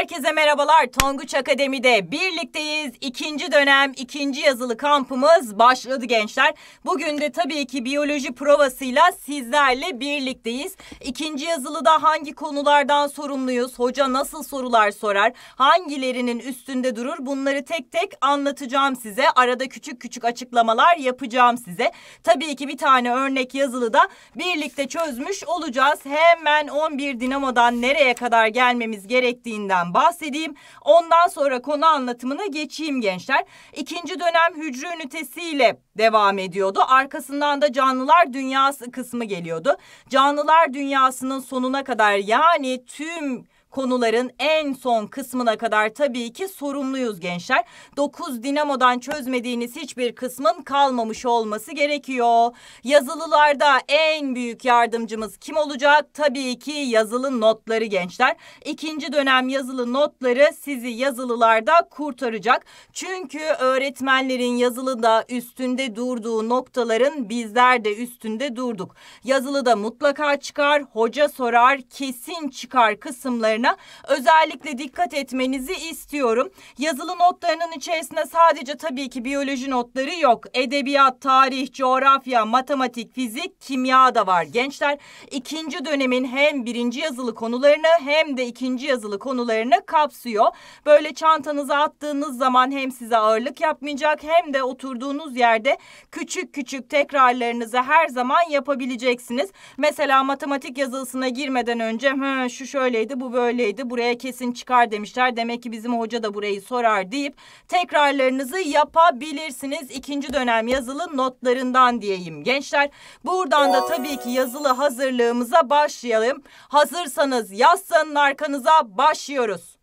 Herkese merhabalar. Tonguç Akademi'de birlikteyiz. İkinci dönem, ikinci yazılı kampımız başladı gençler. Bugün de tabii ki biyoloji provasıyla sizlerle birlikteyiz. İkinci yazılıda hangi konulardan sorumluyuz? Hoca nasıl sorular sorar? Hangilerinin üstünde durur? Bunları tek tek anlatacağım size. Arada küçük küçük açıklamalar yapacağım size. Tabii ki bir tane örnek yazılıda birlikte çözmüş olacağız. Hemen 11 dinamodan nereye kadar gelmemiz gerektiğinden kısmından bahsedeyim. Ondan sonra konu anlatımına geçeyim gençler. İkinci dönem hücre ünitesiyle devam ediyordu. Arkasından da canlılar dünyası kısmı geliyordu. Canlılar dünyasının sonuna kadar yani tüm konuların en son kısmına kadar tabii ki sorumluyuz gençler. 9 dinamodan çözmediğiniz hiçbir kısmın kalmamış olması gerekiyor. Yazılılarda en büyük yardımcımız kim olacak? Tabii ki yazılı notları gençler. İkinci dönem yazılı notları sizi yazılılarda kurtaracak. Çünkü öğretmenlerin yazılıda üstünde durduğu noktaların bizler de üstünde durduk. Yazılıda mutlaka çıkar, hoca sorar, kesin çıkar kısımlarını notlarına özellikle dikkat etmenizi istiyorum. Yazılı notlarının içerisinde sadece tabii ki biyoloji notları yok. Edebiyat, tarih, coğrafya, matematik, fizik, kimya da var. Gençler ikinci dönemin hem birinci yazılı konularını hem de ikinci yazılı konularını kapsıyor. Böyle çantanıza attığınız zaman hem size ağırlık yapmayacak hem de oturduğunuz yerde küçük küçük tekrarlarınızı her zaman yapabileceksiniz. Mesela matematik yazılısına girmeden önce şu şöyleydi bu böyle böyleydi buraya kesin çıkar demişler. Demek ki bizim hoca da burayı sorar deyip tekrarlarınızı yapabilirsiniz. ikinci dönem yazılı notlarından diyeyim gençler. Buradan da tabii ki yazılı hazırlığımıza başlayalım. Hazırsanız yazsanın arkanıza başlıyoruz.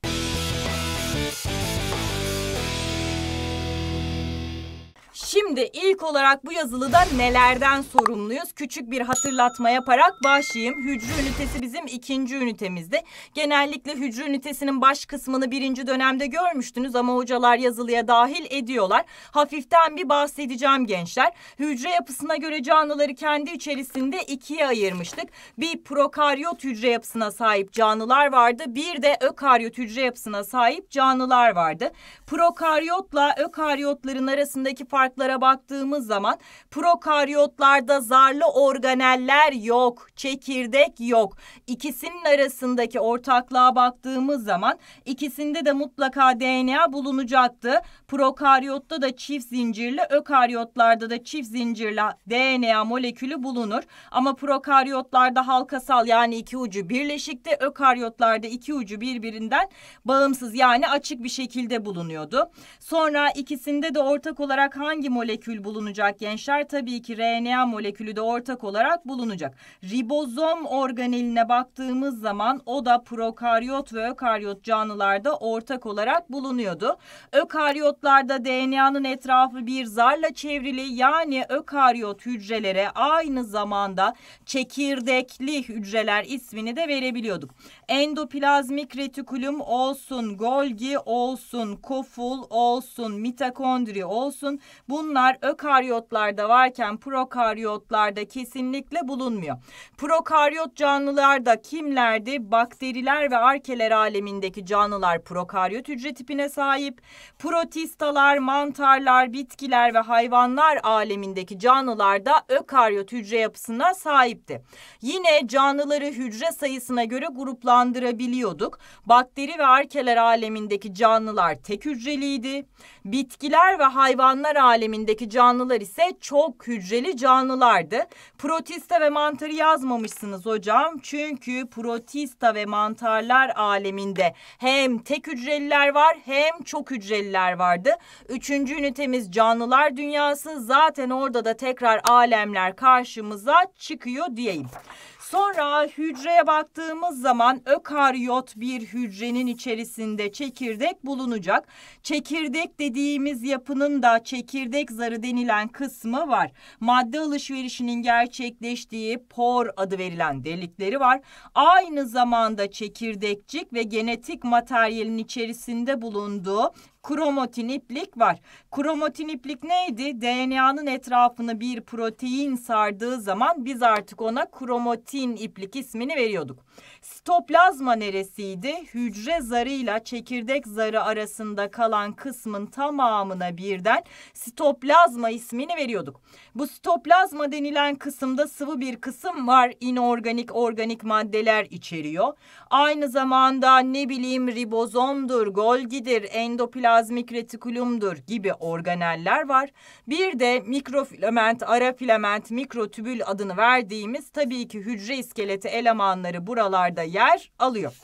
Şimdi ilk olarak bu yazılıda nelerden sorumluyuz? Küçük bir hatırlatma yaparak başlayayım. Hücre ünitesi bizim ikinci ünitemizdi. Genellikle hücre ünitesinin baş kısmını birinci dönemde görmüştünüz ama hocalar yazılıya dahil ediyorlar. Hafiften bir bahsedeceğim gençler. Hücre yapısına göre canlıları kendi içerisinde ikiye ayırmıştık. Bir prokaryot hücre yapısına sahip canlılar vardı. Bir de ökaryot hücre yapısına sahip canlılar vardı. Prokaryotla ökaryotların arasındaki farklar kaynaklara baktığımız zaman prokaryotlarda zarlı organeller yok, çekirdek yok. İkisinin arasındaki ortaklığa baktığımız zaman ikisinde de mutlaka DNA bulunacaktı. Prokaryotta da çift zincirli, ökaryotlarda da çift zincirli DNA molekülü bulunur. Ama prokaryotlarda halkasal yani iki ucu birleşikti, ökaryotlarda iki ucu birbirinden bağımsız yani açık bir şekilde bulunuyordu. Sonra ikisinde de ortak olarak hangi molekül bulunacak gençler. Tabii ki RNA molekülü de ortak olarak bulunacak. Ribozom organeline baktığımız zaman o da prokaryot ve ökaryot canlılarda ortak olarak bulunuyordu. Ökaryotlarda DNA'nın etrafı bir zarla çevrili yani ökaryot hücrelere aynı zamanda çekirdekli hücreler ismini de verebiliyorduk. Endoplazmik retikulum olsun, Golgi olsun, koful olsun, mitokondri olsun. Bu bunlar ökaryotlarda varken prokaryotlarda kesinlikle bulunmuyor. Prokaryot canlılarda kimlerdi? Bakteriler ve arkeler alemindeki canlılar prokaryot hücre tipine sahip. Protistalar, mantarlar, bitkiler ve hayvanlar alemindeki canlılarda ökaryot hücre yapısına sahipti. Yine canlıları hücre sayısına göre gruplandırabiliyorduk. Bakteri ve arkeler alemindeki canlılar tek hücreliydi. Bitkiler ve hayvanlar alemindeki alemindeki canlılar ise çok hücreli canlılardı. Protista ve mantarı yazmamışsınız hocam. Çünkü protista ve mantarlar aleminde hem tek hücreliler var hem çok hücreliler vardı. Üçüncü ünitemiz canlılar dünyası. Zaten orada da tekrar alemler karşımıza çıkıyor diyeyim. Sonra hücreye baktığımız zaman ökaryot bir hücrenin içerisinde çekirdek bulunacak. Çekirdek dediğimiz yapının da çekirdek zarı denilen kısmı var. Madde alışverişinin gerçekleştiği por adı verilen delikleri var. Aynı zamanda çekirdekcik ve genetik materyalin içerisinde bulunduğu kromatin iplik var. Kromatin iplik neydi? DNA'nın etrafını bir protein sardığı zaman biz artık ona kromatin iplik ismini veriyorduk. Sitoplazma neresiydi? Hücre zarıyla çekirdek zarı arasında kalan kısmın tamamına birden sitoplazma ismini veriyorduk. Bu sitoplazma denilen kısımda sıvı bir kısım var. İnorganik organik maddeler içeriyor. Aynı zamanda ne bileyim ribozomdur, golgidir, endoplazmik retikulumdur gibi organeller var. Bir de mikrofilament, arafilament, mikrotübül adını verdiğimiz tabii ki hücre iskeleti elemanları buralarda yer alıyor.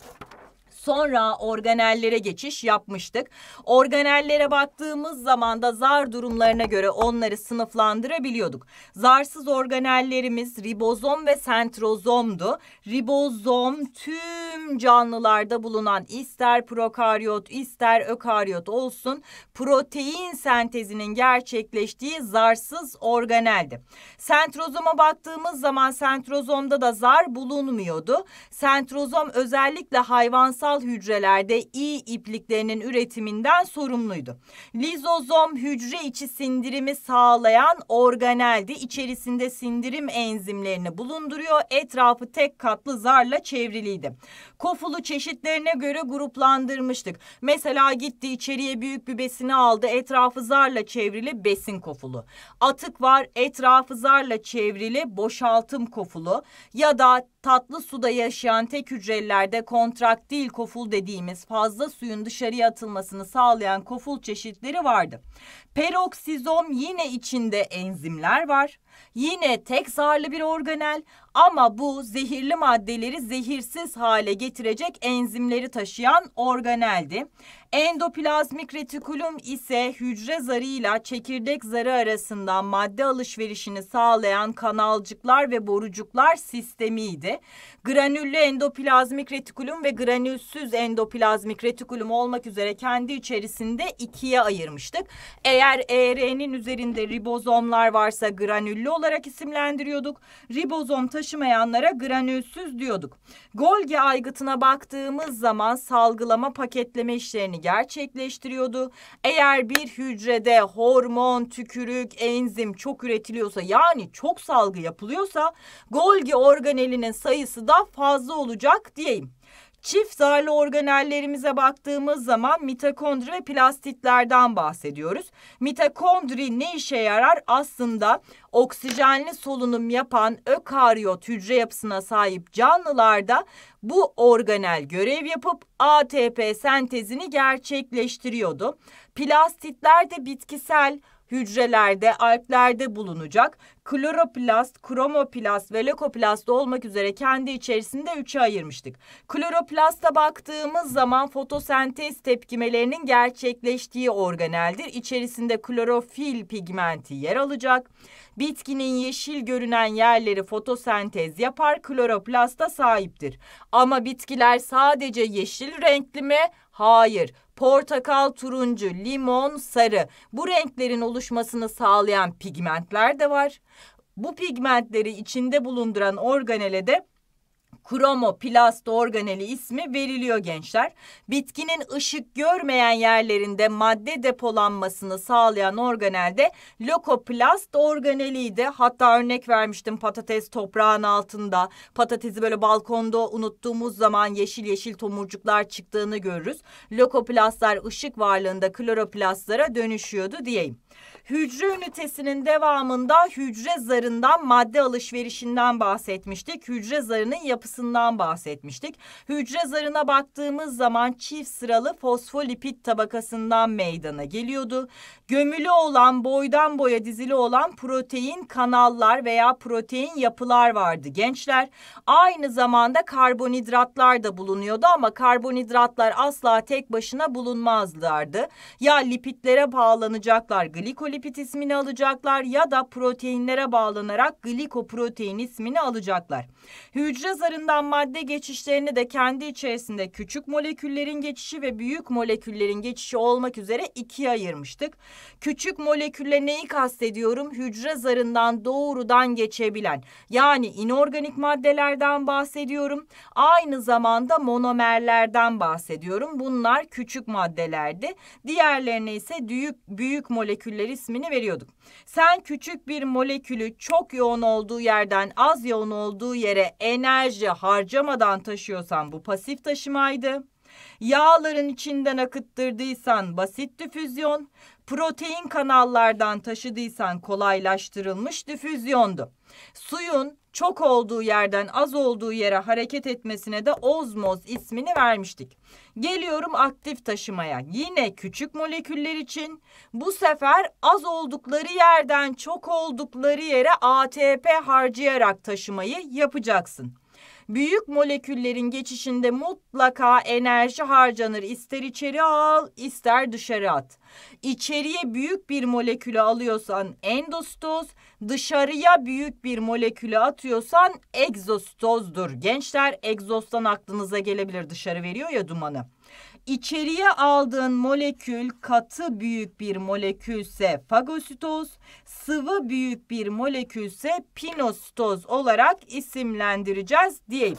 Sonra organellere geçiş yapmıştık. Organellere baktığımız zaman da zar durumlarına göre onları sınıflandırabiliyorduk. Zarsız organellerimiz ribozom ve sentrozomdu. Ribozom tüm canlılarda bulunan ister prokaryot ister ökaryot olsun protein sentezinin gerçekleştiği zarsız organeldi. Sentrozoma baktığımız zaman sentrozomda da zar bulunmuyordu. Sentrozom özellikle hayvansal yapısal hücrelerde iyi ipliklerinin üretiminden sorumluydu. Lizozom hücre içi sindirimi sağlayan organeldi. İçerisinde sindirim enzimlerini bulunduruyor. Etrafı tek katlı zarla çevriliydi kofulu çeşitlerine göre gruplandırmıştık. Mesela gitti içeriye büyük bir besini aldı. Etrafı zarla çevrili besin kofulu. Atık var etrafı zarla çevrili boşaltım kofulu. Ya da tatlı suda yaşayan tek hücrelerde kontraktil koful dediğimiz fazla suyun dışarıya atılmasını sağlayan koful çeşitleri vardı. Peroksizom yine içinde enzimler var. Yine tek zarlı bir organel ama bu zehirli maddeleri zehirsiz hale getirecek enzimleri taşıyan organeldi. Endoplazmik retikulum ise hücre zarıyla çekirdek zarı arasında madde alışverişini sağlayan kanalcıklar ve borucuklar sistemiydi. Granüllü endoplazmik retikulum ve granülsüz endoplazmik retikulum olmak üzere kendi içerisinde ikiye ayırmıştık. Eğer ER'nin üzerinde ribozomlar varsa granüllü olarak isimlendiriyorduk. Ribozom taşımayanlara granülsüz diyorduk. Golgi aygıtına baktığımız zaman salgılama paketleme işlerini gerçekleştiriyordu. Eğer bir hücrede hormon, tükürük, enzim çok üretiliyorsa yani çok salgı yapılıyorsa Golgi organelinin sayısı da fazla olacak diyeyim. Çift zarlı organellerimize baktığımız zaman mitokondri ve plastitlerden bahsediyoruz. Mitokondri ne işe yarar? Aslında oksijenli solunum yapan ökaryot hücre yapısına sahip canlılarda bu organel görev yapıp ATP sentezini gerçekleştiriyordu. Plastitler de bitkisel hücrelerde, alplerde bulunacak. Kloroplast, kromoplast ve leukoplast olmak üzere kendi içerisinde üçe ayırmıştık. Kloroplasta baktığımız zaman fotosentez tepkimelerinin gerçekleştiği organeldir. İçerisinde klorofil pigmenti yer alacak. Bitkinin yeşil görünen yerleri fotosentez yapar, kloroplasta sahiptir. Ama bitkiler sadece yeşil renkli mi? Hayır portakal turuncu, limon sarı. Bu renklerin oluşmasını sağlayan pigmentler de var. Bu pigmentleri içinde bulunduran organele de kromoplast organeli ismi veriliyor gençler. Bitkinin ışık görmeyen yerlerinde madde depolanmasını sağlayan organelde lokoplast organeliydi. Hatta örnek vermiştim patates toprağın altında. Patatesi böyle balkonda unuttuğumuz zaman yeşil yeşil tomurcuklar çıktığını görürüz. Lokoplastlar ışık varlığında kloroplastlara dönüşüyordu diyeyim. Hücre ünitesinin devamında hücre zarından madde alışverişinden bahsetmiştik. Hücre zarının yapısından bahsetmiştik. Hücre zarına baktığımız zaman çift sıralı fosfolipid tabakasından meydana geliyordu. Gömülü olan boydan boya dizili olan protein kanallar veya protein yapılar vardı gençler. Aynı zamanda karbonhidratlar da bulunuyordu ama karbonhidratlar asla tek başına bulunmazlardı. Ya lipitlere bağlanacaklar Glikolipit ismini alacaklar ya da proteinlere bağlanarak glikoprotein ismini alacaklar. Hücre zarından madde geçişlerini de kendi içerisinde küçük moleküllerin geçişi ve büyük moleküllerin geçişi olmak üzere ikiye ayırmıştık. Küçük molekülle neyi kastediyorum? Hücre zarından doğrudan geçebilen yani inorganik maddelerden bahsediyorum. Aynı zamanda monomerlerden bahsediyorum. Bunlar küçük maddelerdi. Diğerlerine ise büyük, büyük moleküller moleküller ismini veriyorduk. Sen küçük bir molekülü çok yoğun olduğu yerden az yoğun olduğu yere enerji harcamadan taşıyorsan bu pasif taşımaydı. Yağların içinden akıttırdıysan basit difüzyon, protein kanallardan taşıdıysan kolaylaştırılmış difüzyondu. Suyun çok olduğu yerden az olduğu yere hareket etmesine de ozmoz ismini vermiştik. Geliyorum aktif taşımaya. Yine küçük moleküller için bu sefer az oldukları yerden çok oldukları yere ATP harcayarak taşımayı yapacaksın. Büyük moleküllerin geçişinde mutlaka enerji harcanır. İster içeri al, ister dışarı at. İçeriye büyük bir molekülü alıyorsan endositoz, dışarıya büyük bir molekülü atıyorsan egzostozdur. Gençler egzostan aklınıza gelebilir dışarı veriyor ya dumanı. İçeriye aldığın molekül katı büyük bir molekülse fagositoz, sıvı büyük bir molekülse pinositoz olarak isimlendireceğiz diyeyim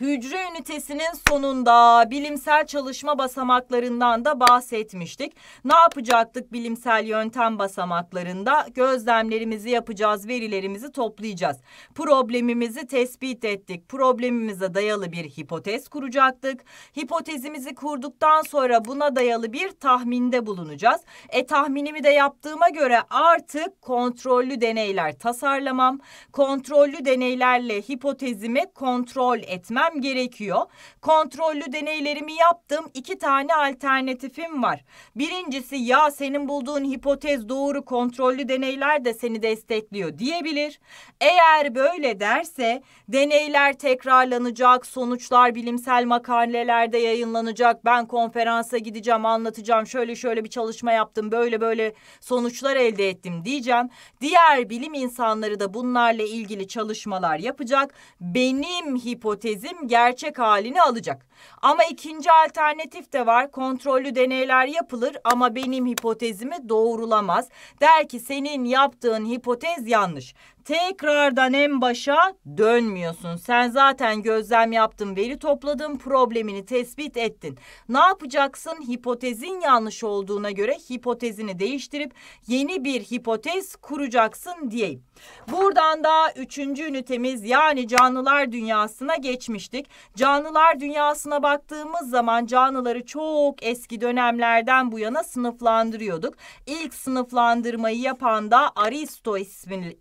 hücre ünitesinin sonunda bilimsel çalışma basamaklarından da bahsetmiştik. Ne yapacaktık bilimsel yöntem basamaklarında? Gözlemlerimizi yapacağız, verilerimizi toplayacağız. Problemimizi tespit ettik. Problemimize dayalı bir hipotez kuracaktık. Hipotezimizi kurduktan sonra buna dayalı bir tahminde bulunacağız. E tahminimi de yaptığıma göre artık kontrollü deneyler tasarlamam, kontrollü deneylerle hipotezimi kontrol etmem etmem gerekiyor. Kontrollü deneylerimi yaptım. İki tane alternatifim var. Birincisi ya senin bulduğun hipotez doğru kontrollü deneyler de seni destekliyor diyebilir. Eğer böyle derse deneyler tekrarlanacak, sonuçlar bilimsel makalelerde yayınlanacak. Ben konferansa gideceğim, anlatacağım. Şöyle şöyle bir çalışma yaptım, böyle böyle sonuçlar elde ettim diyeceğim. Diğer bilim insanları da bunlarla ilgili çalışmalar yapacak. Benim hipotezim gerçek halini alacak. Ama ikinci alternatif de var. Kontrollü deneyler yapılır ama benim hipotezimi doğrulamaz. Der ki senin yaptığın hipotez yanlış. Tekrardan en başa dönmüyorsun. Sen zaten gözlem yaptın, veri topladın, problemini tespit ettin. Ne yapacaksın? Hipotezin yanlış olduğuna göre hipotezini değiştirip yeni bir hipotez kuracaksın diyeyim. Buradan da üçüncü ünitemiz yani canlılar dünyasına geçmiştik. Canlılar dünyasına baktığımız zaman canlıları çok eski dönemlerden bu yana sınıflandırıyorduk. İlk sınıflandırmayı yapan da Aristo isimli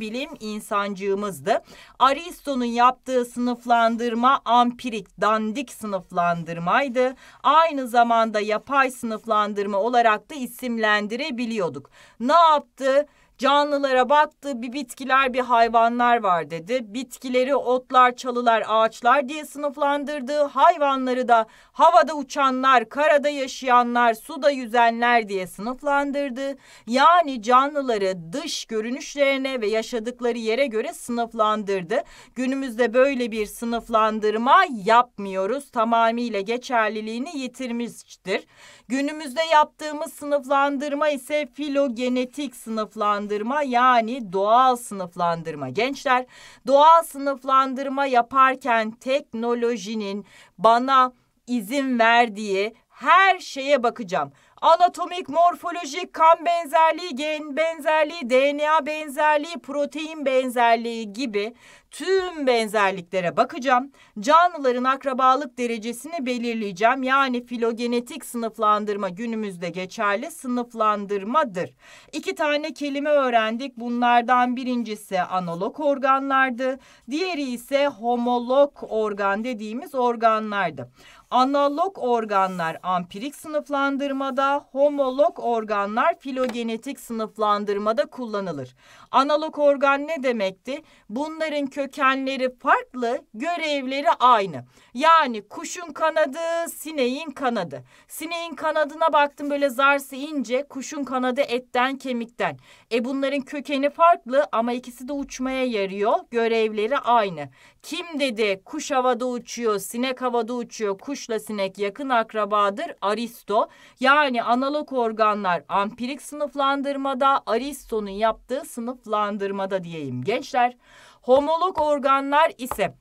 bilim insancığımızdı. Aristo'nun yaptığı sınıflandırma ampirik, dandik sınıflandırmaydı. Aynı zamanda yapay sınıflandırma olarak da isimlendirebiliyorduk. Ne yaptı? Canlılara baktı bir bitkiler bir hayvanlar var dedi. Bitkileri otlar, çalılar, ağaçlar diye sınıflandırdı. Hayvanları da havada uçanlar, karada yaşayanlar, suda yüzenler diye sınıflandırdı. Yani canlıları dış görünüşlerine ve yaşadıkları yere göre sınıflandırdı. Günümüzde böyle bir sınıflandırma yapmıyoruz. Tamamıyla geçerliliğini yitirmiştir. Günümüzde yaptığımız sınıflandırma ise filogenetik sınıflandırma sınıflandırma yani doğal sınıflandırma. Gençler doğal sınıflandırma yaparken teknolojinin bana izin verdiği her şeye bakacağım. Anatomik, morfolojik, kan benzerliği, gen benzerliği, DNA benzerliği, protein benzerliği gibi tüm benzerliklere bakacağım. Canlıların akrabalık derecesini belirleyeceğim. Yani filogenetik sınıflandırma günümüzde geçerli sınıflandırmadır. İki tane kelime öğrendik. Bunlardan birincisi analog organlardı. Diğeri ise homolog organ dediğimiz organlardı. Analog organlar ampirik sınıflandırmada, homolog organlar filogenetik sınıflandırmada kullanılır. Analog organ ne demekti? Bunların kökenleri farklı, görevleri aynı. Yani kuşun kanadı, sineğin kanadı. Sineğin kanadına baktım böyle zarsı ince, kuşun kanadı etten kemikten. E bunların kökeni farklı ama ikisi de uçmaya yarıyor, görevleri aynı. Kim dedi kuş havada uçuyor, sinek havada uçuyor, kuşla sinek yakın akrabadır? Aristo. Yani analog organlar ampirik sınıflandırmada, Aristo'nun yaptığı sınıflandırmada diyeyim gençler. Homolog organlar ise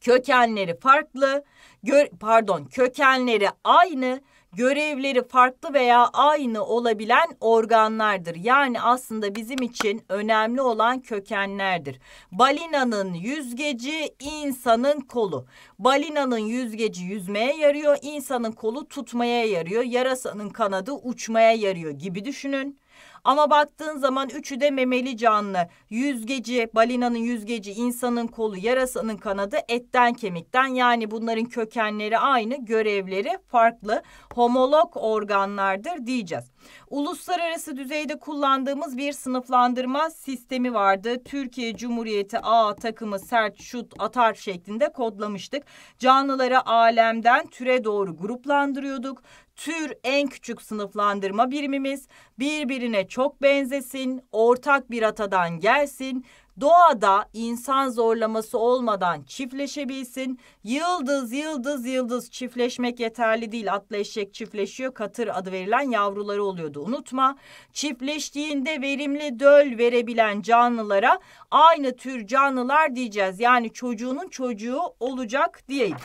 kökenleri farklı, gö pardon kökenleri aynı, görevleri farklı veya aynı olabilen organlardır. Yani aslında bizim için önemli olan kökenlerdir. Balinanın yüzgeci, insanın kolu. Balinanın yüzgeci yüzmeye yarıyor, insanın kolu tutmaya yarıyor, yarasanın kanadı uçmaya yarıyor gibi düşünün. Ama baktığın zaman üçü de memeli canlı. Yüzgeci, balinanın yüzgeci, insanın kolu, yarasanın kanadı etten kemikten. Yani bunların kökenleri aynı, görevleri farklı. Homolog organlardır diyeceğiz. Uluslararası düzeyde kullandığımız bir sınıflandırma sistemi vardı. Türkiye Cumhuriyeti A takımı sert şut atar şeklinde kodlamıştık. Canlıları alemden türe doğru gruplandırıyorduk. Tür en küçük sınıflandırma birimimiz birbirine çok benzesin, ortak bir atadan gelsin, doğada insan zorlaması olmadan çiftleşebilsin. Yıldız yıldız yıldız çiftleşmek yeterli değil. Atlı eşek çiftleşiyor. Katır adı verilen yavruları oluyordu. Unutma. Çiftleştiğinde verimli döl verebilen canlılara aynı tür canlılar diyeceğiz. Yani çocuğunun çocuğu olacak diyeyim.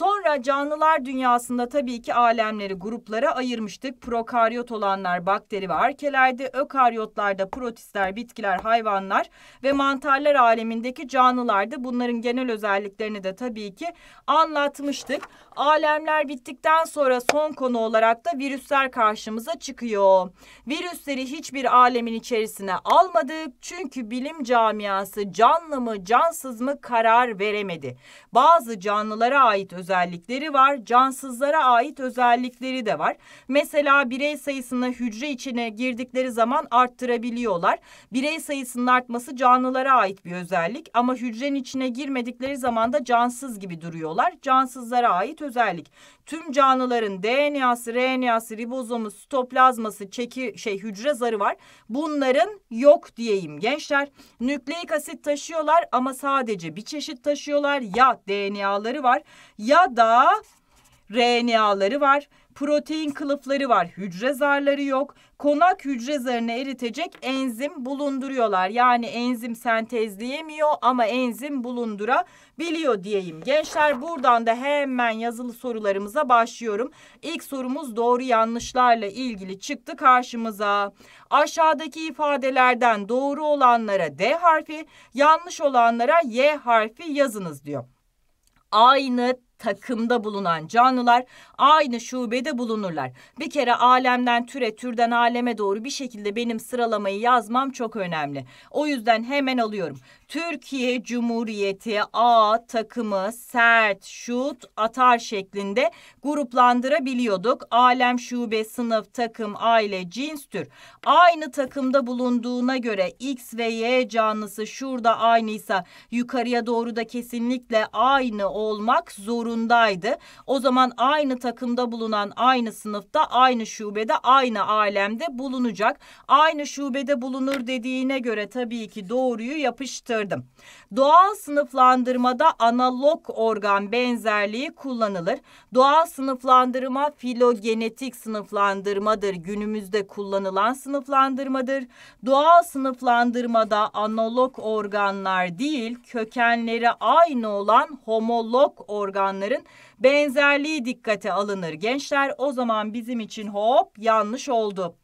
Sonra canlılar dünyasında tabii ki alemleri gruplara ayırmıştık. Prokaryot olanlar bakteri ve arkelerde, ökaryotlarda protistler, bitkiler, hayvanlar ve mantarlar alemindeki canlılarda bunların genel özelliklerini de tabii ki anlatmıştık. Alemler bittikten sonra son konu olarak da virüsler karşımıza çıkıyor. Virüsleri hiçbir alemin içerisine almadık çünkü bilim camiası canlı mı cansız mı karar veremedi. Bazı canlılara ait özellikler özellikleri var. Cansızlara ait özellikleri de var. Mesela birey sayısını hücre içine girdikleri zaman arttırabiliyorlar. Birey sayısının artması canlılara ait bir özellik ama hücrenin içine girmedikleri zaman da cansız gibi duruyorlar. Cansızlara ait özellik. Tüm canlıların DNA'sı, RNA'sı, ribozomu, sitoplazması, çeki şey hücre zarı var. Bunların yok diyeyim gençler. Nükleik asit taşıyorlar ama sadece bir çeşit taşıyorlar. Ya DNA'ları var ya da RNA'ları var. Protein kılıfları var. Hücre zarları yok. Konak hücre zarını eritecek enzim bulunduruyorlar. Yani enzim sentezleyemiyor ama enzim bulundurabiliyor diyeyim. Gençler buradan da hemen yazılı sorularımıza başlıyorum. İlk sorumuz doğru yanlışlarla ilgili çıktı karşımıza. Aşağıdaki ifadelerden doğru olanlara D harfi, yanlış olanlara Y harfi yazınız diyor. Aynı takımda bulunan canlılar aynı şubede bulunurlar. Bir kere alemden türe, türden aleme doğru bir şekilde benim sıralamayı yazmam çok önemli. O yüzden hemen alıyorum. Türkiye Cumhuriyeti A takımı sert şut atar şeklinde gruplandırabiliyorduk. Alem şube sınıf takım aile cins tür. Aynı takımda bulunduğuna göre X ve Y canlısı şurada aynıysa yukarıya doğru da kesinlikle aynı olmak zorundaydı. O zaman aynı takımda bulunan aynı sınıfta aynı şubede aynı alemde bulunacak. Aynı şubede bulunur dediğine göre tabii ki doğruyu yapıştır sınıflandırdım. Doğal sınıflandırmada analog organ benzerliği kullanılır. Doğal sınıflandırma filogenetik sınıflandırmadır. Günümüzde kullanılan sınıflandırmadır. Doğal sınıflandırmada analog organlar değil, kökenleri aynı olan homolog organların benzerliği dikkate alınır. Gençler o zaman bizim için hop yanlış oldu.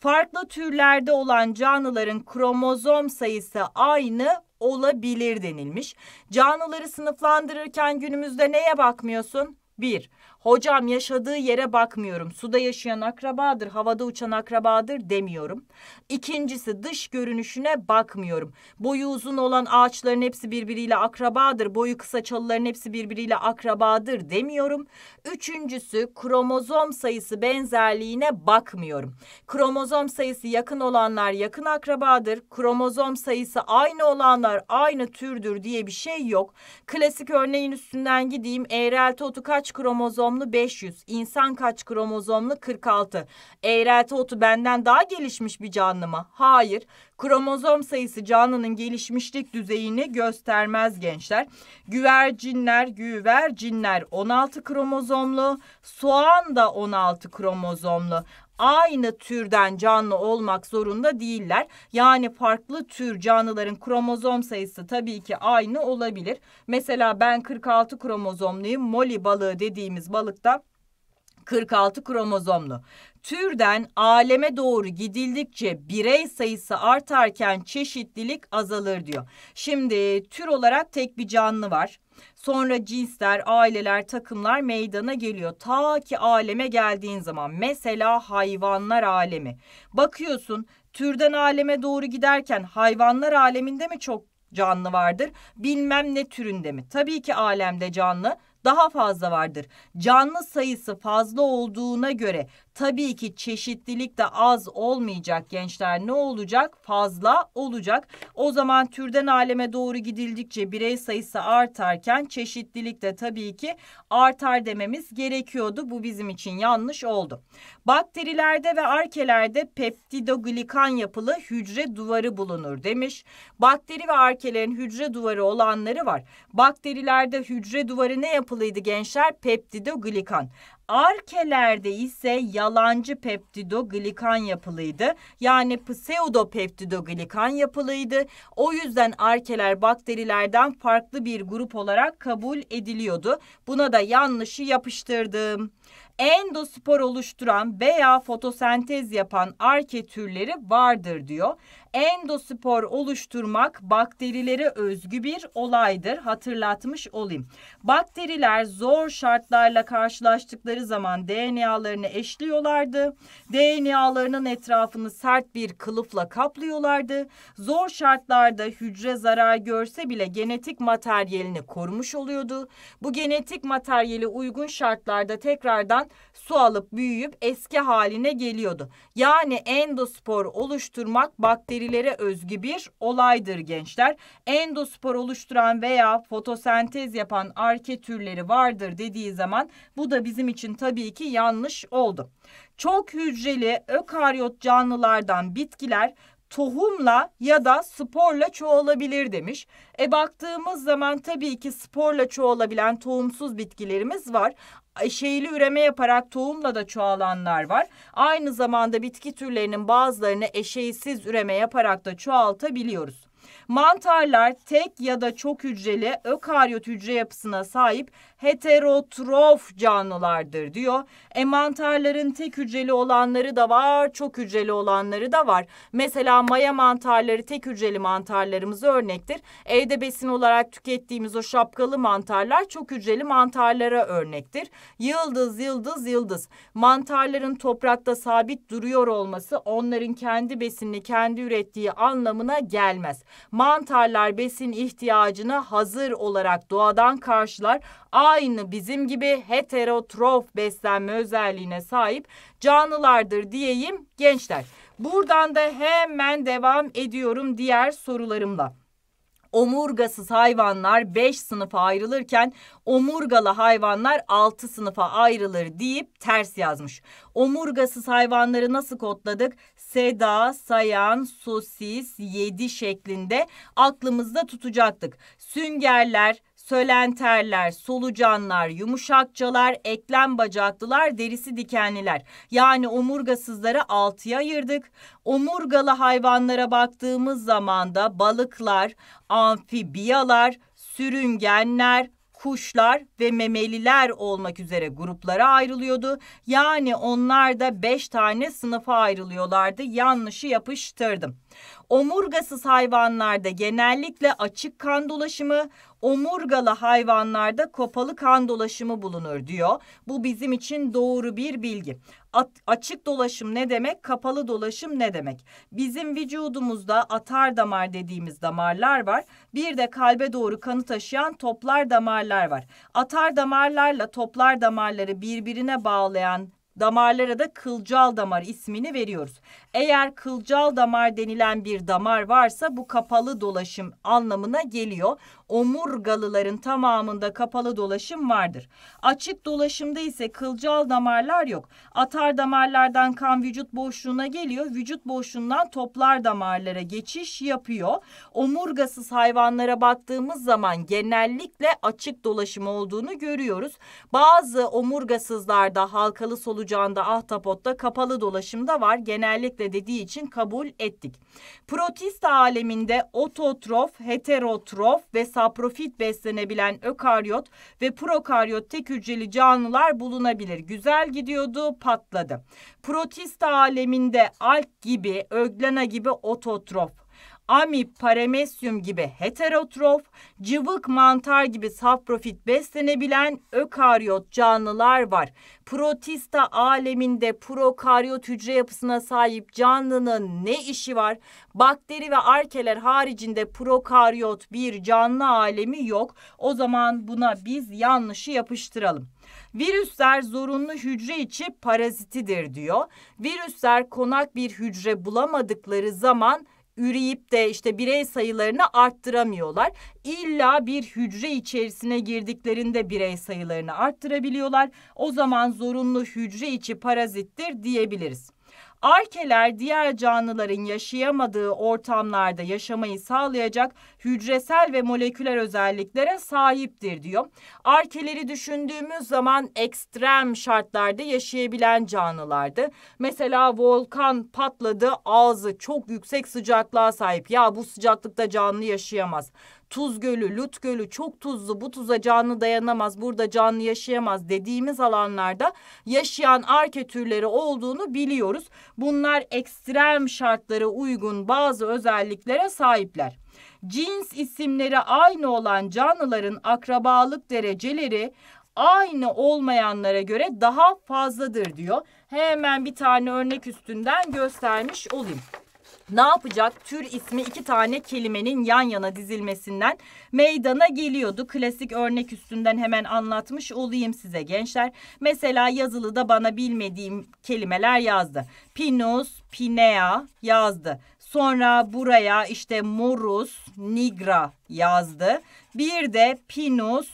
Farklı türlerde olan canlıların kromozom sayısı aynı olabilir denilmiş. Canlıları sınıflandırırken günümüzde neye bakmıyorsun? Bir, Hocam yaşadığı yere bakmıyorum. Suda yaşayan akrabadır, havada uçan akrabadır demiyorum. İkincisi dış görünüşüne bakmıyorum. Boyu uzun olan ağaçların hepsi birbiriyle akrabadır. Boyu kısa çalıların hepsi birbiriyle akrabadır demiyorum. Üçüncüsü kromozom sayısı benzerliğine bakmıyorum. Kromozom sayısı yakın olanlar yakın akrabadır. Kromozom sayısı aynı olanlar aynı türdür diye bir şey yok. Klasik örneğin üstünden gideyim. Eğrelti otu kaç kromozom kromozomlu 500, insan kaç kromozomlu 46. Eğrelti otu benden daha gelişmiş bir canlı mı? Hayır. Kromozom sayısı canlının gelişmişlik düzeyini göstermez gençler. Güvercinler, güvercinler 16 kromozomlu, soğan da 16 kromozomlu aynı türden canlı olmak zorunda değiller. Yani farklı tür canlıların kromozom sayısı tabii ki aynı olabilir. Mesela ben 46 kromozomluyum. Moli balığı dediğimiz balıkta 46 kromozomlu. Türden aleme doğru gidildikçe birey sayısı artarken çeşitlilik azalır diyor. Şimdi tür olarak tek bir canlı var. Sonra cinsler, aileler, takımlar meydana geliyor. Ta ki aleme geldiğin zaman mesela hayvanlar alemi. Bakıyorsun türden aleme doğru giderken hayvanlar aleminde mi çok canlı vardır? Bilmem ne türünde mi? Tabii ki alemde canlı daha fazla vardır. Canlı sayısı fazla olduğuna göre Tabii ki çeşitlilik de az olmayacak gençler. Ne olacak? Fazla olacak. O zaman türden aleme doğru gidildikçe birey sayısı artarken çeşitlilik de tabii ki artar dememiz gerekiyordu. Bu bizim için yanlış oldu. Bakterilerde ve arkelerde peptidoglikan yapılı hücre duvarı bulunur demiş. Bakteri ve arkelerin hücre duvarı olanları var. Bakterilerde hücre duvarı ne yapılıydı gençler? Peptidoglikan. Arkelerde ise yalancı peptidoglikan yapılıydı. Yani pseudopeptidoglikan yapılıydı. O yüzden arkeler bakterilerden farklı bir grup olarak kabul ediliyordu. Buna da yanlışı yapıştırdım. Endospor oluşturan veya fotosentez yapan arke türleri vardır diyor endospor oluşturmak bakterilere özgü bir olaydır. Hatırlatmış olayım. Bakteriler zor şartlarla karşılaştıkları zaman DNA'larını eşliyorlardı. DNA'larının etrafını sert bir kılıfla kaplıyorlardı. Zor şartlarda hücre zarar görse bile genetik materyalini korumuş oluyordu. Bu genetik materyali uygun şartlarda tekrardan su alıp büyüyüp eski haline geliyordu. Yani endospor oluşturmak bakteri bakterilere özgü bir olaydır gençler. Endospor oluşturan veya fotosentez yapan arke türleri vardır dediği zaman bu da bizim için tabii ki yanlış oldu. Çok hücreli ökaryot canlılardan bitkiler tohumla ya da sporla çoğalabilir demiş. E baktığımız zaman tabii ki sporla çoğalabilen tohumsuz bitkilerimiz var şeyli üreme yaparak tohumla da çoğalanlar var. Aynı zamanda bitki türlerinin bazılarını eşeğsiz üreme yaparak da çoğaltabiliyoruz. Mantarlar tek ya da çok hücreli ökaryot hücre yapısına sahip heterotrof canlılardır diyor. E mantarların tek hücreli olanları da var, çok hücreli olanları da var. Mesela maya mantarları tek hücreli mantarlarımız örnektir. Evde besin olarak tükettiğimiz o şapkalı mantarlar çok hücreli mantarlara örnektir. Yıldız, yıldız, yıldız. Mantarların toprakta sabit duruyor olması onların kendi besinini kendi ürettiği anlamına gelmez. Mantarlar besin ihtiyacını hazır olarak doğadan karşılar aynı bizim gibi heterotrof beslenme özelliğine sahip canlılardır diyeyim gençler. Buradan da hemen devam ediyorum diğer sorularımla omurgasız hayvanlar 5 sınıfa ayrılırken omurgalı hayvanlar 6 sınıfa ayrılır deyip ters yazmış. Omurgasız hayvanları nasıl kodladık? Seda, sayan, sosis, yedi şeklinde aklımızda tutacaktık. Süngerler, sölenterler, solucanlar, yumuşakçalar, eklem bacaklılar, derisi dikenliler. Yani omurgasızları altıya ayırdık. Omurgalı hayvanlara baktığımız zaman da balıklar, amfibiyalar, sürüngenler, kuşlar ve memeliler olmak üzere gruplara ayrılıyordu. Yani onlar da 5 tane sınıfa ayrılıyorlardı. Yanlışı yapıştırdım. Omurgasız hayvanlarda genellikle açık kan dolaşımı, omurgalı hayvanlarda kopalı kan dolaşımı bulunur diyor. Bu bizim için doğru bir bilgi. At, açık dolaşım ne demek? Kapalı dolaşım ne demek? Bizim vücudumuzda atar damar dediğimiz damarlar var. Bir de kalbe doğru kanı taşıyan toplar damarlar var. Atar damarlarla toplar damarları birbirine bağlayan damarlara da kılcal damar ismini veriyoruz. Eğer kılcal damar denilen bir damar varsa bu kapalı dolaşım anlamına geliyor. Omurgalıların tamamında kapalı dolaşım vardır. Açık dolaşımda ise kılcal damarlar yok. Atar damarlardan kan vücut boşluğuna geliyor. Vücut boşluğundan toplar damarlara geçiş yapıyor. Omurgasız hayvanlara baktığımız zaman genellikle açık dolaşım olduğunu görüyoruz. Bazı omurgasızlarda halkalı solucanda ahtapotta kapalı dolaşımda var. Genellikle kesinlikle dediği için kabul ettik. Protista aleminde ototrof, heterotrof ve saprofit beslenebilen ökaryot ve prokaryot tek hücreli canlılar bulunabilir. Güzel gidiyordu, patladı. Protista aleminde alk gibi, öglana gibi ototrof, amip, paramesyum gibi heterotrof, cıvık mantar gibi safrofit beslenebilen ökaryot canlılar var. Protista aleminde prokaryot hücre yapısına sahip canlının ne işi var? Bakteri ve arkeler haricinde prokaryot bir canlı alemi yok. O zaman buna biz yanlışı yapıştıralım. Virüsler zorunlu hücre içi parazitidir diyor. Virüsler konak bir hücre bulamadıkları zaman üreyip de işte birey sayılarını arttıramıyorlar. İlla bir hücre içerisine girdiklerinde birey sayılarını arttırabiliyorlar. O zaman zorunlu hücre içi parazittir diyebiliriz. Arkeler diğer canlıların yaşayamadığı ortamlarda yaşamayı sağlayacak hücresel ve moleküler özelliklere sahiptir diyor. Arkeleri düşündüğümüz zaman ekstrem şartlarda yaşayabilen canlılardı. Mesela volkan patladı, ağzı çok yüksek sıcaklığa sahip. Ya bu sıcaklıkta canlı yaşayamaz. Tuz Gölü, Lüt Gölü çok tuzlu bu tuza canlı dayanamaz burada canlı yaşayamaz dediğimiz alanlarda yaşayan arke türleri olduğunu biliyoruz. Bunlar ekstrem şartlara uygun bazı özelliklere sahipler. Cins isimleri aynı olan canlıların akrabalık dereceleri aynı olmayanlara göre daha fazladır diyor. Hemen bir tane örnek üstünden göstermiş olayım ne yapacak tür ismi iki tane kelimenin yan yana dizilmesinden meydana geliyordu. Klasik örnek üstünden hemen anlatmış olayım size gençler. Mesela yazılıda bana bilmediğim kelimeler yazdı. Pinus, Pinea yazdı. Sonra buraya işte morus, nigra yazdı. Bir de pinus,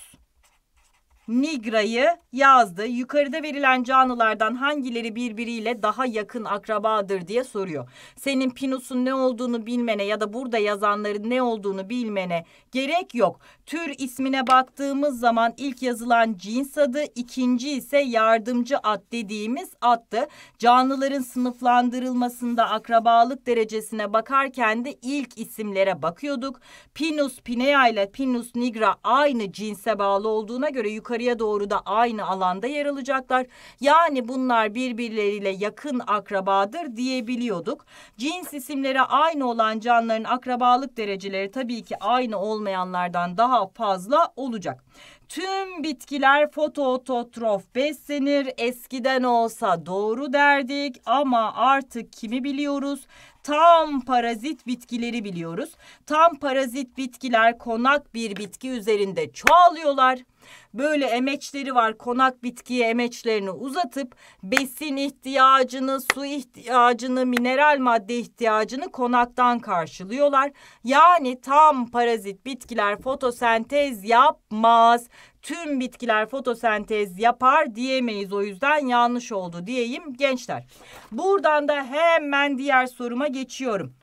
Nigra'yı yazdı. Yukarıda verilen canlılardan hangileri birbiriyle daha yakın akrabadır diye soruyor. Senin Pinus'un ne olduğunu bilmene ya da burada yazanların ne olduğunu bilmene gerek yok. Tür ismine baktığımız zaman ilk yazılan cins adı, ikinci ise yardımcı at dediğimiz attı. Canlıların sınıflandırılmasında akrabalık derecesine bakarken de ilk isimlere bakıyorduk. Pinus pinea ile Pinus nigra aynı cinse bağlı olduğuna göre yukarı yukarıya doğru da aynı alanda yer alacaklar. Yani bunlar birbirleriyle yakın akrabadır diyebiliyorduk. Cins isimleri aynı olan canlıların akrabalık dereceleri tabii ki aynı olmayanlardan daha fazla olacak. Tüm bitkiler fotoototrof beslenir. Eskiden olsa doğru derdik ama artık kimi biliyoruz? Tam parazit bitkileri biliyoruz. Tam parazit bitkiler konak bir bitki üzerinde çoğalıyorlar böyle emeçleri var konak bitkiye emeçlerini uzatıp besin ihtiyacını, su ihtiyacını, mineral madde ihtiyacını konaktan karşılıyorlar. Yani tam parazit bitkiler fotosentez yapmaz tüm bitkiler fotosentez yapar diyemeyiz. O yüzden yanlış oldu diyeyim gençler. Buradan da hemen diğer soruma geçiyorum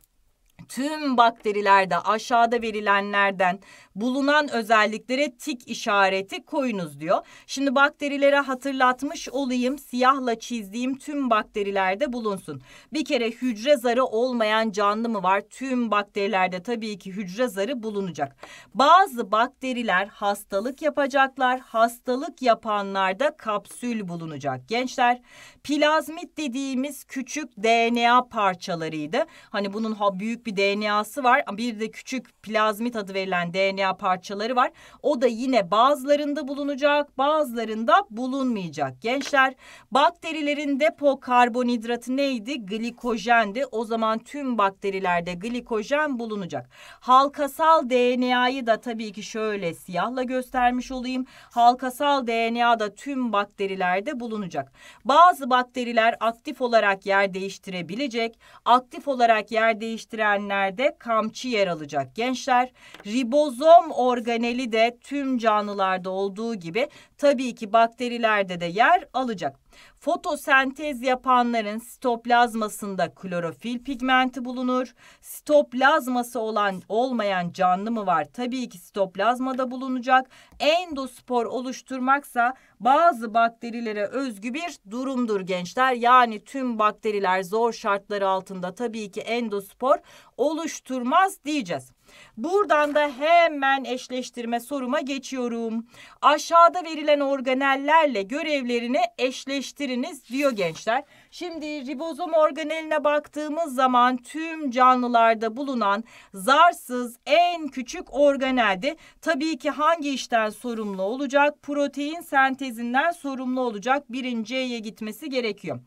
tüm bakterilerde aşağıda verilenlerden bulunan özelliklere tik işareti koyunuz diyor. Şimdi bakterilere hatırlatmış olayım siyahla çizdiğim tüm bakterilerde bulunsun. Bir kere hücre zarı olmayan canlı mı var? Tüm bakterilerde tabii ki hücre zarı bulunacak. Bazı bakteriler hastalık yapacaklar. Hastalık yapanlarda kapsül bulunacak. Gençler plazmit dediğimiz küçük DNA parçalarıydı. Hani bunun büyük bir DNA'sı var. Bir de küçük plazmit adı verilen DNA parçaları var. O da yine bazılarında bulunacak, bazılarında bulunmayacak. Gençler bakterilerin depo karbonhidratı neydi? Glikojendi. O zaman tüm bakterilerde glikojen bulunacak. Halkasal DNA'yı da tabii ki şöyle siyahla göstermiş olayım. Halkasal DNA da tüm bakterilerde bulunacak. Bazı bakteriler aktif olarak yer değiştirebilecek. Aktif olarak yer değiştiren besinlerde kamçı yer alacak gençler. Ribozom organeli de tüm canlılarda olduğu gibi tabii ki bakterilerde de yer alacak. Fotosentez yapanların sitoplazmasında klorofil pigmenti bulunur. Sitoplazması olan olmayan canlı mı var? Tabii ki sitoplazmada bulunacak. Endospor oluşturmaksa bazı bakterilere özgü bir durumdur gençler. Yani tüm bakteriler zor şartları altında tabii ki endospor oluşturmaz diyeceğiz. Buradan da hemen eşleştirme soruma geçiyorum. Aşağıda verilen organellerle görevlerini eşleştiriniz diyor gençler. Şimdi ribozom organeline baktığımız zaman tüm canlılarda bulunan zarsız en küçük organeldi. Tabii ki hangi işten sorumlu olacak? Protein sentezinden sorumlu olacak. birinciye gitmesi gerekiyor.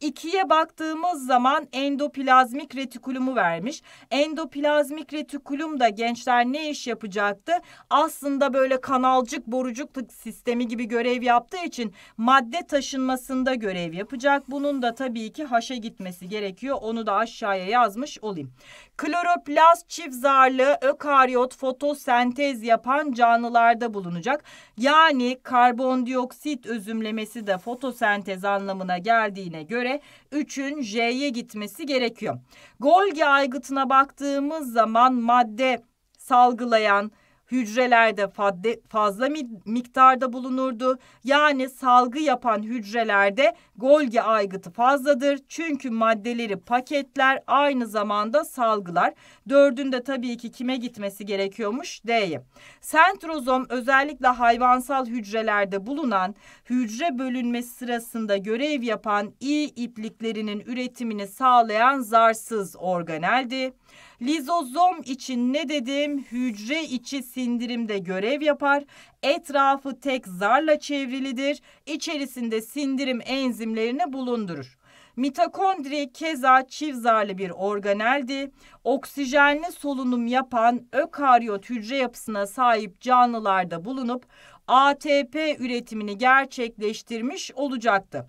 2'ye baktığımız zaman endoplazmik retikulumu vermiş. Endoplazmik retikulum da gençler ne iş yapacaktı? Aslında böyle kanalcık borucukluk sistemi gibi görev yaptığı için madde taşınmasında görev yapacak. Bunun da tabii ki haşa gitmesi gerekiyor. Onu da aşağıya yazmış olayım kloroplast çift zarlı ökaryot fotosentez yapan canlılarda bulunacak. Yani karbondioksit özümlemesi de fotosentez anlamına geldiğine göre 3'ün J'ye gitmesi gerekiyor. Golgi aygıtına baktığımız zaman madde salgılayan hücrelerde fazla miktarda bulunurdu. Yani salgı yapan hücrelerde Golgi aygıtı fazladır. Çünkü maddeleri paketler aynı zamanda salgılar. Dördünde tabii ki kime gitmesi gerekiyormuş? D'ye. Sentrozom özellikle hayvansal hücrelerde bulunan hücre bölünmesi sırasında görev yapan iyi ipliklerinin üretimini sağlayan zarsız organeldi. Lizozom için ne dedim? Hücre içi sindirimde görev yapar. Etrafı tek zarla çevrilidir. İçerisinde sindirim enzimlerini bulundurur. Mitokondri keza çift zarlı bir organeldi. Oksijenli solunum yapan ökaryot hücre yapısına sahip canlılarda bulunup ATP üretimini gerçekleştirmiş olacaktı.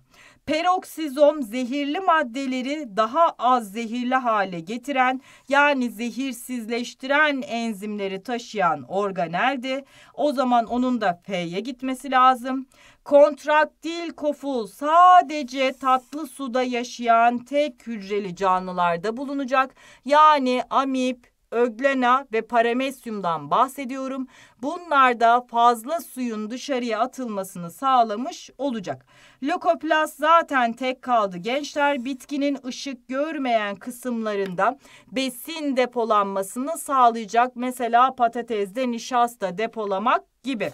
Peroksizom zehirli maddeleri daha az zehirli hale getiren yani zehirsizleştiren enzimleri taşıyan organeldi. O zaman onun da F'ye gitmesi lazım. Kontraktil koful sadece tatlı suda yaşayan tek hücreli canlılarda bulunacak. Yani amip, öglena ve paramesyumdan bahsediyorum. Bunlar da fazla suyun dışarıya atılmasını sağlamış olacak. Lokoplast zaten tek kaldı gençler. Bitkinin ışık görmeyen kısımlarında besin depolanmasını sağlayacak. Mesela patatesde nişasta depolamak gibi.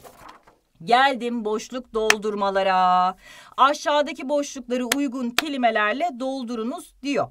Geldim boşluk doldurmalara. Aşağıdaki boşlukları uygun kelimelerle doldurunuz diyor.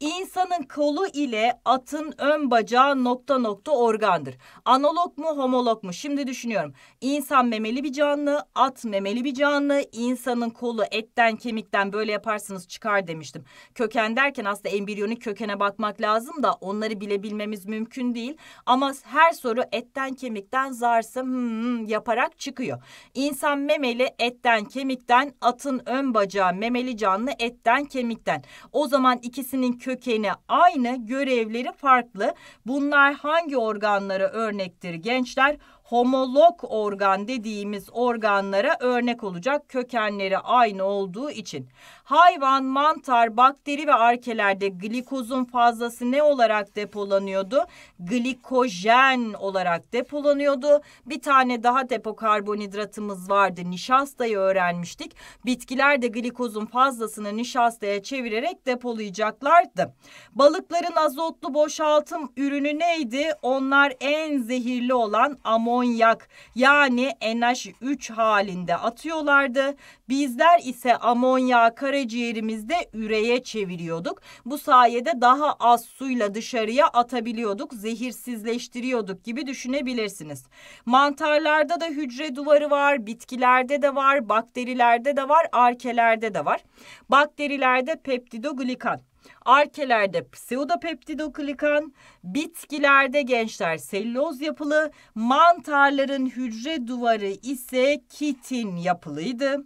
İnsanın kolu ile atın ön bacağı nokta nokta organdır. Analog mu homolog mu? Şimdi düşünüyorum. İnsan memeli bir canlı, at memeli bir canlı. İnsanın kolu etten kemikten böyle yaparsınız çıkar demiştim. Köken derken aslında embriyonik kökene bakmak lazım da onları bilebilmemiz mümkün değil. Ama her soru etten kemikten zarsa hmm, hmm yaparak çıkıyor. İnsan memeli etten kemikten atın atın ön bacağı memeli canlı etten kemikten. O zaman ikisinin kökeni aynı, görevleri farklı. Bunlar hangi organlara örnektir gençler? homolog organ dediğimiz organlara örnek olacak kökenleri aynı olduğu için. Hayvan, mantar, bakteri ve arkelerde glikozun fazlası ne olarak depolanıyordu? Glikojen olarak depolanıyordu. Bir tane daha depo karbonhidratımız vardı. Nişastayı öğrenmiştik. Bitkiler de glikozun fazlasını nişastaya çevirerek depolayacaklardı. Balıkların azotlu boşaltım ürünü neydi? Onlar en zehirli olan amonyak yani NH3 halinde atıyorlardı. Bizler ise amonya karaciğerimizde üreye çeviriyorduk. Bu sayede daha az suyla dışarıya atabiliyorduk, zehirsizleştiriyorduk gibi düşünebilirsiniz. Mantarlarda da hücre duvarı var, bitkilerde de var, bakterilerde de var, arkelerde de var. Bakterilerde peptidoglikan. Arkelerde pseudopeptidoglikan, bitkilerde gençler selüloz yapılı, mantarların hücre duvarı ise kitin yapılıydı.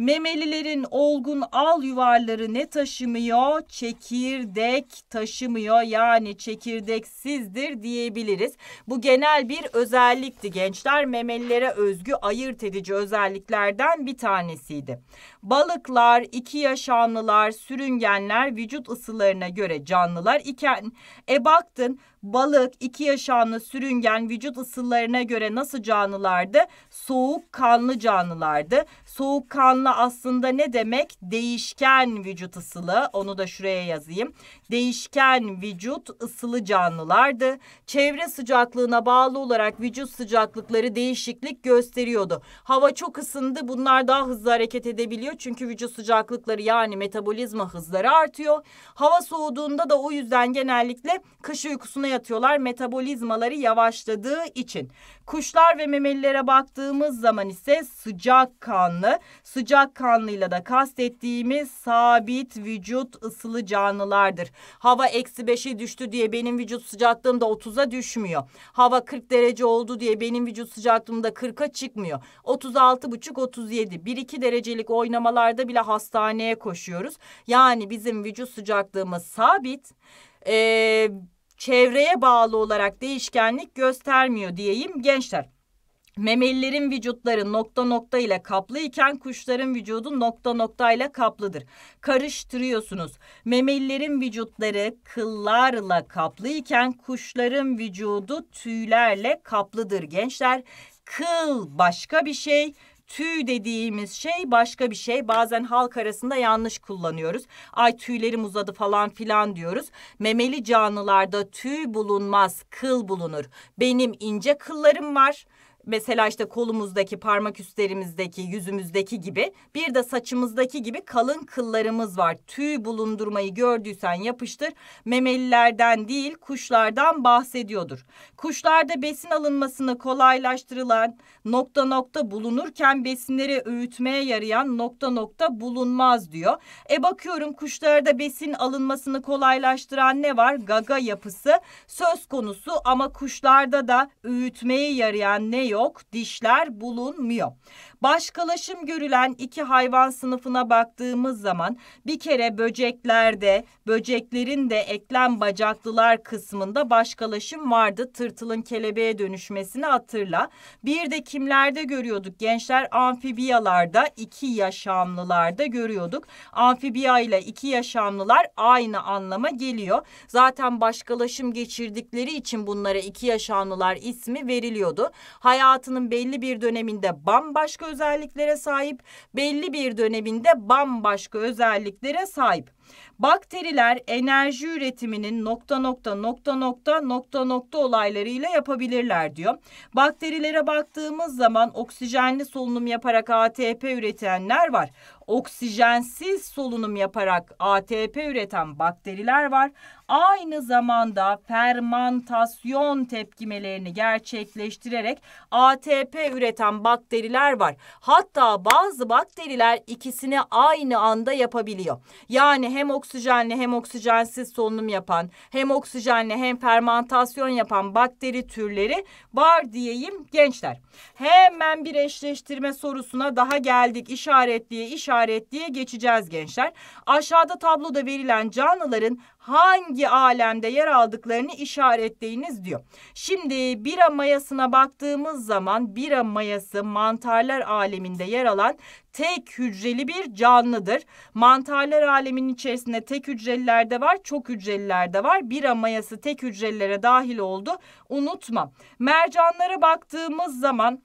Memelilerin olgun al yuvarları ne taşımıyor? Çekirdek taşımıyor. Yani çekirdeksizdir diyebiliriz. Bu genel bir özellikti gençler. Memelilere özgü ayırt edici özelliklerden bir tanesiydi. Balıklar, iki yaşamlılar, sürüngenler vücut ısılarına göre canlılar iken e baktın Balık iki yaşanlı sürüngen vücut ısılarına göre nasıl canlılardı? Soğuk kanlı canlılardı. Soğuk kanlı aslında ne demek? Değişken vücut ısılı. Onu da şuraya yazayım değişken vücut ısılı canlılardı. Çevre sıcaklığına bağlı olarak vücut sıcaklıkları değişiklik gösteriyordu. Hava çok ısındı bunlar daha hızlı hareket edebiliyor çünkü vücut sıcaklıkları yani metabolizma hızları artıyor. Hava soğuduğunda da o yüzden genellikle kış uykusuna yatıyorlar metabolizmaları yavaşladığı için. Kuşlar ve memelilere baktığımız zaman ise sıcak kanlı. Sıcak kanlıyla da kastettiğimiz sabit vücut ısılı canlılardır. Hava eksi beşe düştü diye benim vücut sıcaklığım da otuza düşmüyor. Hava kırk derece oldu diye benim vücut sıcaklığım da kırka çıkmıyor. Otuz altı buçuk, otuz yedi. Bir iki derecelik oynamalarda bile hastaneye koşuyoruz. Yani bizim vücut sıcaklığımız sabit. Ee, çevreye bağlı olarak değişkenlik göstermiyor diyeyim gençler. Memelilerin vücutları nokta nokta ile kaplı iken kuşların vücudu nokta nokta ile kaplıdır. Karıştırıyorsunuz. Memelilerin vücutları kıllarla kaplı iken kuşların vücudu tüylerle kaplıdır gençler. Kıl başka bir şey, Tüy dediğimiz şey başka bir şey. Bazen halk arasında yanlış kullanıyoruz. Ay tüylerim uzadı falan filan diyoruz. Memeli canlılarda tüy bulunmaz, kıl bulunur. Benim ince kıllarım var mesela işte kolumuzdaki, parmak üstlerimizdeki, yüzümüzdeki gibi bir de saçımızdaki gibi kalın kıllarımız var. Tüy bulundurmayı gördüysen yapıştır. Memelilerden değil kuşlardan bahsediyordur. Kuşlarda besin alınmasını kolaylaştırılan nokta nokta bulunurken besinleri öğütmeye yarayan nokta nokta bulunmaz diyor. E bakıyorum kuşlarda besin alınmasını kolaylaştıran ne var? Gaga yapısı söz konusu ama kuşlarda da öğütmeye yarayan ne yok, dişler bulunmuyor. Başkalaşım görülen iki hayvan sınıfına baktığımız zaman bir kere böceklerde, böceklerin de eklem bacaklılar kısmında başkalaşım vardı. Tırtılın kelebeğe dönüşmesini hatırla. Bir de kimlerde görüyorduk? Gençler amfibiyalarda, iki yaşamlılarda görüyorduk. Amfibiya ile iki yaşamlılar aynı anlama geliyor. Zaten başkalaşım geçirdikleri için bunlara iki yaşamlılar ismi veriliyordu. Hayatının belli bir döneminde bambaşka özelliklere sahip, belli bir döneminde bambaşka özelliklere sahip. Bakteriler enerji üretiminin nokta nokta nokta nokta nokta nokta olaylarıyla yapabilirler diyor. Bakterilere baktığımız zaman oksijenli solunum yaparak ATP üretenler var. Oksijensiz solunum yaparak ATP üreten bakteriler var. Aynı zamanda fermantasyon tepkimelerini gerçekleştirerek ATP üreten bakteriler var. Hatta bazı bakteriler ikisini aynı anda yapabiliyor. Yani hem hem oksijenli hem oksijensiz solunum yapan, hem oksijenli hem fermantasyon yapan bakteri türleri var diyeyim gençler. Hemen bir eşleştirme sorusuna daha geldik. İşaret diye, işaret diye geçeceğiz gençler. Aşağıda tabloda verilen canlıların hangi alemde yer aldıklarını işaretleyiniz diyor. Şimdi bira mayasına baktığımız zaman bira mayası mantarlar aleminde yer alan tek hücreli bir canlıdır. Mantarlar aleminin içerisinde tek hücreliler de var, çok hücreliler de var. Bira mayası tek hücrelilere dahil oldu. Unutma. Mercanlara baktığımız zaman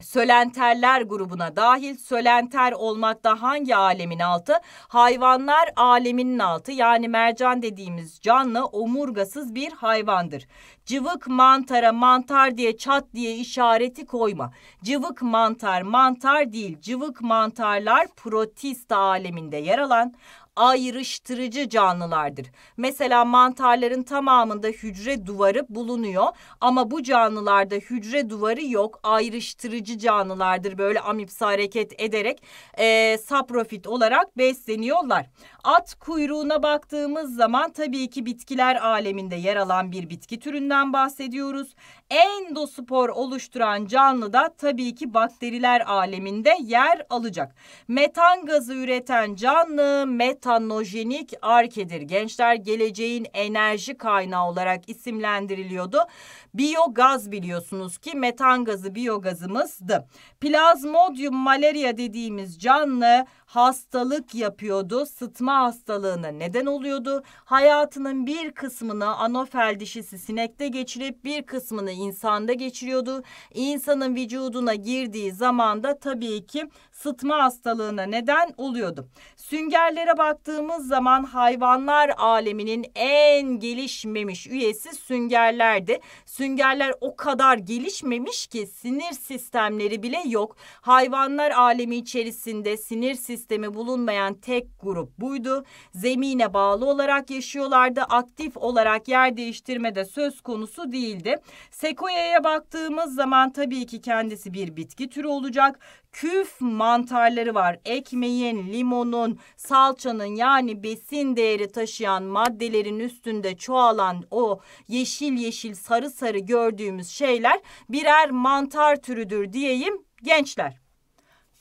Sölenterler grubuna dahil. Sölenter olmakta hangi alemin altı? Hayvanlar aleminin altı. Yani mercan dediğimiz canlı omurgasız bir hayvandır. Cıvık mantara mantar diye çat diye işareti koyma. Cıvık mantar mantar değil. Cıvık mantarlar protista aleminde yer alan ayrıştırıcı canlılardır. Mesela mantarların tamamında hücre duvarı bulunuyor ama bu canlılarda hücre duvarı yok. Ayrıştırıcı canlılardır böyle amipsi hareket ederek e, saprofit olarak besleniyorlar. At kuyruğuna baktığımız zaman tabii ki bitkiler aleminde yer alan bir bitki türünden türünden bahsediyoruz. Endospor oluşturan canlı da tabii ki bakteriler aleminde yer alacak. Metan gazı üreten canlı metanojenik arkedir. Gençler geleceğin enerji kaynağı olarak isimlendiriliyordu biyogaz biliyorsunuz ki metan gazı biyogazımızdı. Plazmodium malaria dediğimiz canlı hastalık yapıyordu. Sıtma hastalığına neden oluyordu. Hayatının bir kısmını anofel dişisi sinekte geçirip bir kısmını insanda geçiriyordu. İnsanın vücuduna girdiği zaman da tabii ki sıtma hastalığına neden oluyordu. Süngerlere baktığımız zaman hayvanlar aleminin en gelişmemiş üyesi süngerlerdi. Sünger Süngerler o kadar gelişmemiş ki sinir sistemleri bile yok. Hayvanlar alemi içerisinde sinir sistemi bulunmayan tek grup buydu. Zemine bağlı olarak yaşıyorlardı. Aktif olarak yer değiştirme de söz konusu değildi. Sekoya'ya baktığımız zaman tabii ki kendisi bir bitki türü olacak küf mantarları var. Ekmeğin, limonun, salçanın yani besin değeri taşıyan maddelerin üstünde çoğalan o yeşil yeşil sarı sarı gördüğümüz şeyler birer mantar türüdür diyeyim gençler.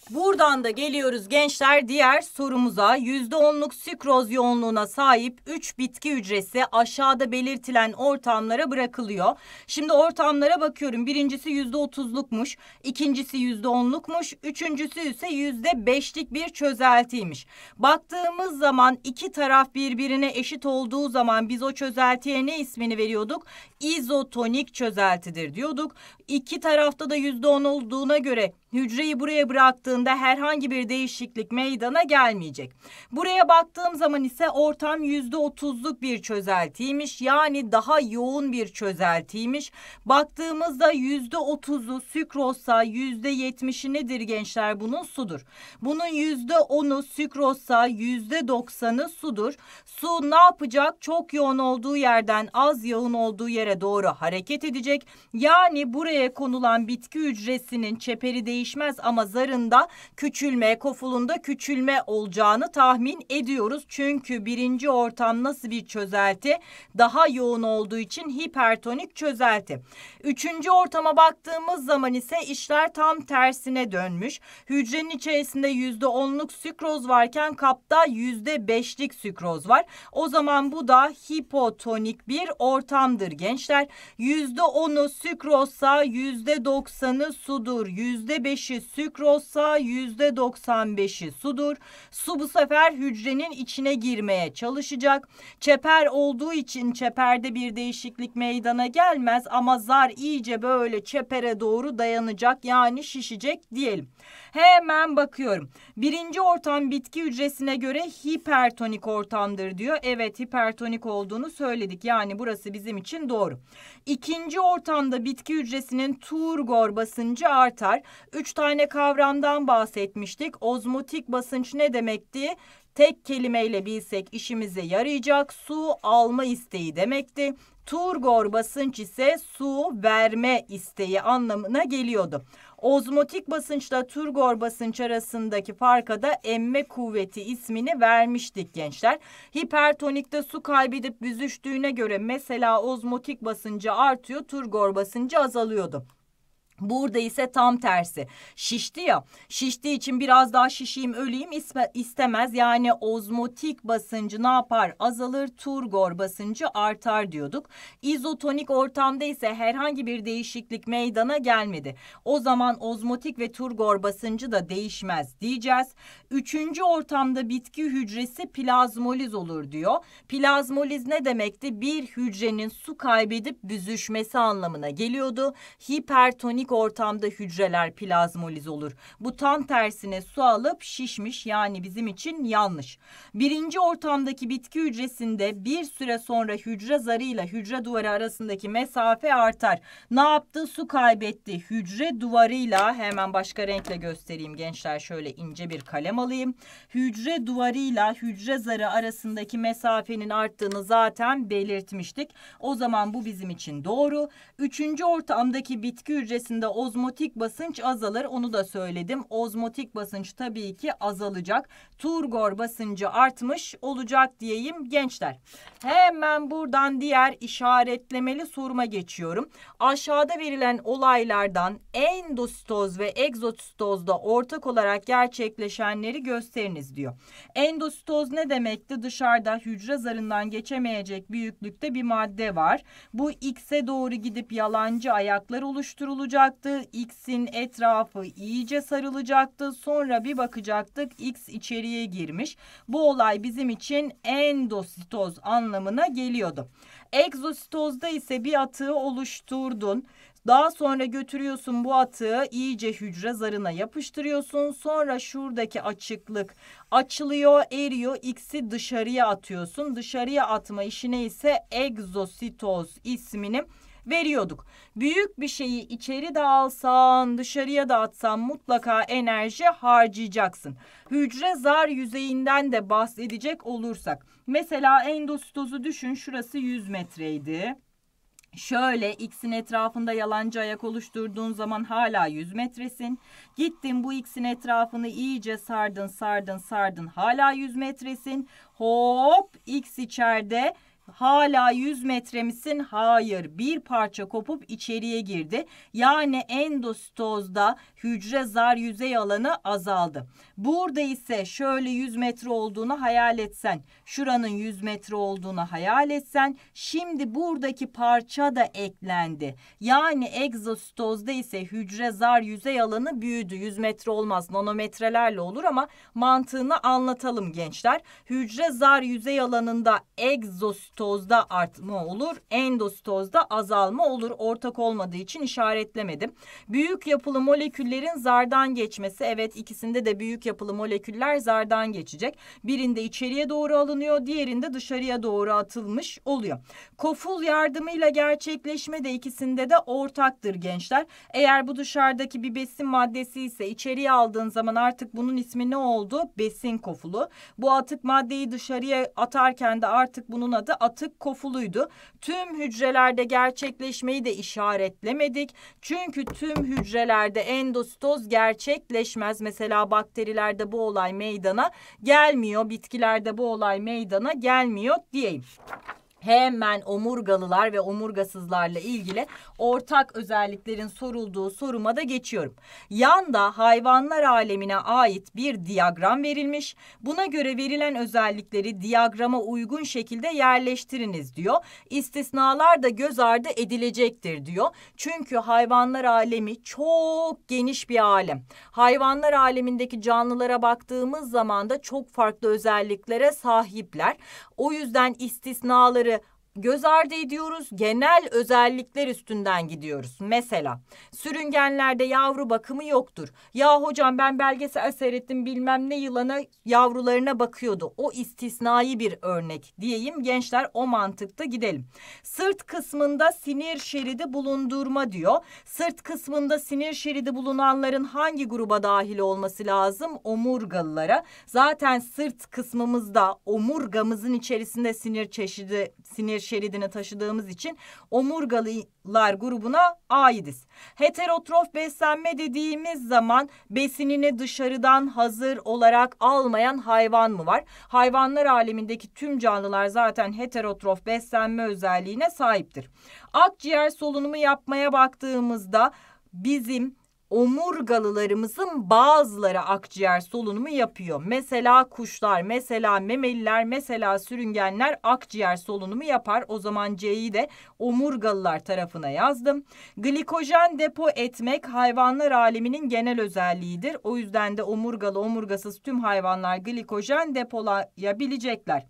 Buradan da geliyoruz gençler diğer sorumuza. %10'luk sikroz yoğunluğuna sahip 3 bitki hücresi aşağıda belirtilen ortamlara bırakılıyor. Şimdi ortamlara bakıyorum. Birincisi %30'lukmuş, ikincisi %10'lukmuş, üçüncüsü ise %5'lik bir çözeltiymiş. Baktığımız zaman iki taraf birbirine eşit olduğu zaman biz o çözeltiye ne ismini veriyorduk? İzotonik çözeltidir diyorduk. İki tarafta da %10 olduğuna göre Hücreyi buraya bıraktığında herhangi bir değişiklik meydana gelmeyecek. Buraya baktığım zaman ise ortam yüzde otuzluk bir çözeltiymiş. Yani daha yoğun bir çözeltiymiş. Baktığımızda yüzde otuzu sükrossa yüzde yetmişi nedir gençler? Bunun sudur. Bunun yüzde onu sükrossa yüzde doksanı sudur. Su ne yapacak? Çok yoğun olduğu yerden az yoğun olduğu yere doğru hareket edecek. Yani buraya konulan bitki hücresinin çeperi değişikliği değişmez ama zarında küçülme, kofulunda küçülme olacağını tahmin ediyoruz. Çünkü birinci ortam nasıl bir çözelti? Daha yoğun olduğu için hipertonik çözelti. Üçüncü ortama baktığımız zaman ise işler tam tersine dönmüş. Hücrenin içerisinde yüzde onluk sükroz varken kapta yüzde beşlik sükroz var. O zaman bu da hipotonik bir ortamdır gençler. Yüzde onu sükrozsa yüzde doksanı sudur. Yüzde %5'i sükrozsa %95'i sudur. Su bu sefer hücrenin içine girmeye çalışacak. Çeper olduğu için çeperde bir değişiklik meydana gelmez ama zar iyice böyle çepere doğru dayanacak yani şişecek diyelim. Hemen bakıyorum. Birinci ortam bitki hücresine göre hipertonik ortamdır diyor. Evet hipertonik olduğunu söyledik. Yani burası bizim için doğru. İkinci ortamda bitki hücresinin turgor basıncı artar. Üç tane kavramdan bahsetmiştik. Ozmotik basınç ne demekti? Tek kelimeyle bilsek işimize yarayacak su alma isteği demekti. Turgor basınç ise su verme isteği anlamına geliyordu. Ozmotik basınçla turgor basınç arasındaki farka da emme kuvveti ismini vermiştik gençler. Hipertonikte su kaybedip büzüştüğüne göre mesela ozmotik basıncı artıyor, turgor basıncı azalıyordu. Burada ise tam tersi. Şişti ya. Şiştiği için biraz daha şişeyim öleyim isme, istemez. Yani ozmotik basıncı ne yapar? Azalır. Turgor basıncı artar diyorduk. İzotonik ortamda ise herhangi bir değişiklik meydana gelmedi. O zaman ozmotik ve turgor basıncı da değişmez diyeceğiz. Üçüncü ortamda bitki hücresi plazmoliz olur diyor. Plazmoliz ne demekti? Bir hücrenin su kaybedip büzüşmesi anlamına geliyordu. Hipertonik dinamik ortamda hücreler plazmoliz olur. Bu tam tersine su alıp şişmiş yani bizim için yanlış. Birinci ortamdaki bitki hücresinde bir süre sonra hücre zarıyla hücre duvarı arasındaki mesafe artar. Ne yaptı? Su kaybetti. Hücre duvarıyla hemen başka renkle göstereyim gençler. Şöyle ince bir kalem alayım. Hücre duvarıyla hücre zarı arasındaki mesafenin arttığını zaten belirtmiştik. O zaman bu bizim için doğru. Üçüncü ortamdaki bitki hücresinde içerisinde ozmotik basınç azalır. Onu da söyledim. Ozmotik basınç tabii ki azalacak. Turgor basıncı artmış olacak diyeyim gençler. Hemen buradan diğer işaretlemeli soruma geçiyorum. Aşağıda verilen olaylardan endositoz ve egzostozda ortak olarak gerçekleşenleri gösteriniz diyor. Endositoz ne demekti? Dışarıda hücre zarından geçemeyecek büyüklükte bir madde var. Bu X'e doğru gidip yalancı ayaklar oluşturulacak olacaktı. X'in etrafı iyice sarılacaktı. Sonra bir bakacaktık X içeriye girmiş. Bu olay bizim için endositoz anlamına geliyordu. Egzositozda ise bir atığı oluşturdun. Daha sonra götürüyorsun bu atığı iyice hücre zarına yapıştırıyorsun. Sonra şuradaki açıklık açılıyor, eriyor. X'i dışarıya atıyorsun. Dışarıya atma işine ise egzositoz ismini veriyorduk. Büyük bir şeyi içeri dağılsan, dışarıya dağıtsan mutlaka enerji harcayacaksın. Hücre zar yüzeyinden de bahsedecek olursak. Mesela endositozu düşün şurası 100 metreydi. Şöyle x'in etrafında yalancı ayak oluşturduğun zaman hala 100 metresin. Gittin bu x'in etrafını iyice sardın sardın sardın hala 100 metresin. Hop x içeride Hala 100 metre misin? Hayır. Bir parça kopup içeriye girdi. Yani endostozda hücre zar yüzey alanı azaldı. Burada ise şöyle 100 metre olduğunu hayal etsen, şuranın 100 metre olduğunu hayal etsen, şimdi buradaki parça da eklendi. Yani egzostozda ise hücre zar yüzey alanı büyüdü. 100 metre olmaz, nanometrelerle olur ama mantığını anlatalım gençler. Hücre zar yüzey alanında egzostoz stozda artma olur. endositozda azalma olur. Ortak olmadığı için işaretlemedim. Büyük yapılı moleküllerin zardan geçmesi. Evet ikisinde de büyük yapılı moleküller zardan geçecek. Birinde içeriye doğru alınıyor. Diğerinde dışarıya doğru atılmış oluyor. Koful yardımıyla gerçekleşme de ikisinde de ortaktır gençler. Eğer bu dışarıdaki bir besin maddesi ise içeriye aldığın zaman artık bunun ismi ne oldu? Besin kofulu. Bu atık maddeyi dışarıya atarken de artık bunun adı atık kofuluydu. Tüm hücrelerde gerçekleşmeyi de işaretlemedik. Çünkü tüm hücrelerde endositoz gerçekleşmez. Mesela bakterilerde bu olay meydana gelmiyor. Bitkilerde bu olay meydana gelmiyor diyeyim hemen omurgalılar ve omurgasızlarla ilgili ortak özelliklerin sorulduğu soruma da geçiyorum. Yanda hayvanlar alemine ait bir diyagram verilmiş. Buna göre verilen özellikleri diyagrama uygun şekilde yerleştiriniz diyor. İstisnalar da göz ardı edilecektir diyor. Çünkü hayvanlar alemi çok geniş bir alem. Hayvanlar alemindeki canlılara baktığımız zaman da çok farklı özelliklere sahipler. O yüzden istisnaları göz ardı ediyoruz. Genel özellikler üstünden gidiyoruz. Mesela sürüngenlerde yavru bakımı yoktur. Ya hocam ben belgesel seyrettim bilmem ne yılana yavrularına bakıyordu. O istisnai bir örnek diyeyim. Gençler o mantıkta gidelim. Sırt kısmında sinir şeridi bulundurma diyor. Sırt kısmında sinir şeridi bulunanların hangi gruba dahil olması lazım? Omurgalılara. Zaten sırt kısmımızda omurgamızın içerisinde sinir çeşidi sinir şeridine taşıdığımız için omurgalılar grubuna aitiz. Heterotrof beslenme dediğimiz zaman besinini dışarıdan hazır olarak almayan hayvan mı var? Hayvanlar alemindeki tüm canlılar zaten heterotrof beslenme özelliğine sahiptir. Akciğer solunumu yapmaya baktığımızda bizim omurgalılarımızın bazıları akciğer solunumu yapıyor. Mesela kuşlar, mesela memeliler, mesela sürüngenler akciğer solunumu yapar. O zaman C'yi de omurgalılar tarafına yazdım. Glikojen depo etmek hayvanlar aleminin genel özelliğidir. O yüzden de omurgalı, omurgasız tüm hayvanlar glikojen depolayabilecekler.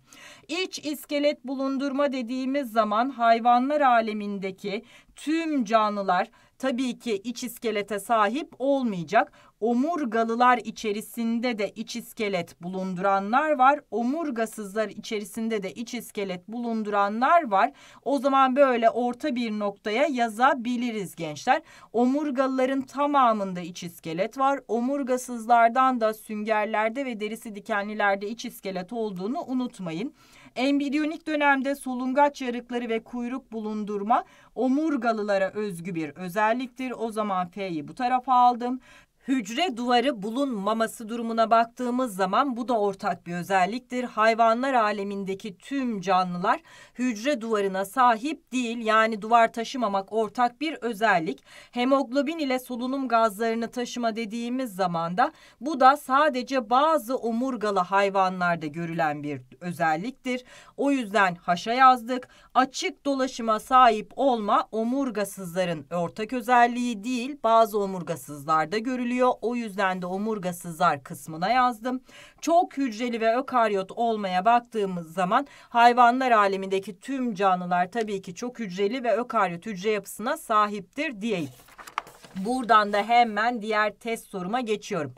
İç iskelet bulundurma dediğimiz zaman hayvanlar alemindeki tüm canlılar tabii ki iç iskelete sahip olmayacak. Omurgalılar içerisinde de iç iskelet bulunduranlar var. Omurgasızlar içerisinde de iç iskelet bulunduranlar var. O zaman böyle orta bir noktaya yazabiliriz gençler. Omurgalıların tamamında iç iskelet var. Omurgasızlardan da süngerlerde ve derisi dikenlilerde iç iskelet olduğunu unutmayın. Embriyonik dönemde solungaç yarıkları ve kuyruk bulundurma omurgalılara özgü bir özelliktir. O zaman F'yi bu tarafa aldım. Hücre duvarı bulunmaması durumuna baktığımız zaman bu da ortak bir özelliktir. Hayvanlar alemindeki tüm canlılar hücre duvarına sahip değil. Yani duvar taşımamak ortak bir özellik. Hemoglobin ile solunum gazlarını taşıma dediğimiz zaman da bu da sadece bazı omurgalı hayvanlarda görülen bir özelliktir. O yüzden haşa yazdık. Açık dolaşıma sahip olma omurgasızların ortak özelliği değil bazı omurgasızlarda görülüyor olabiliyor. O yüzden de omurgasızlar kısmına yazdım. Çok hücreli ve ökaryot olmaya baktığımız zaman hayvanlar alemindeki tüm canlılar tabii ki çok hücreli ve ökaryot hücre yapısına sahiptir diyeyim. Buradan da hemen diğer test soruma geçiyorum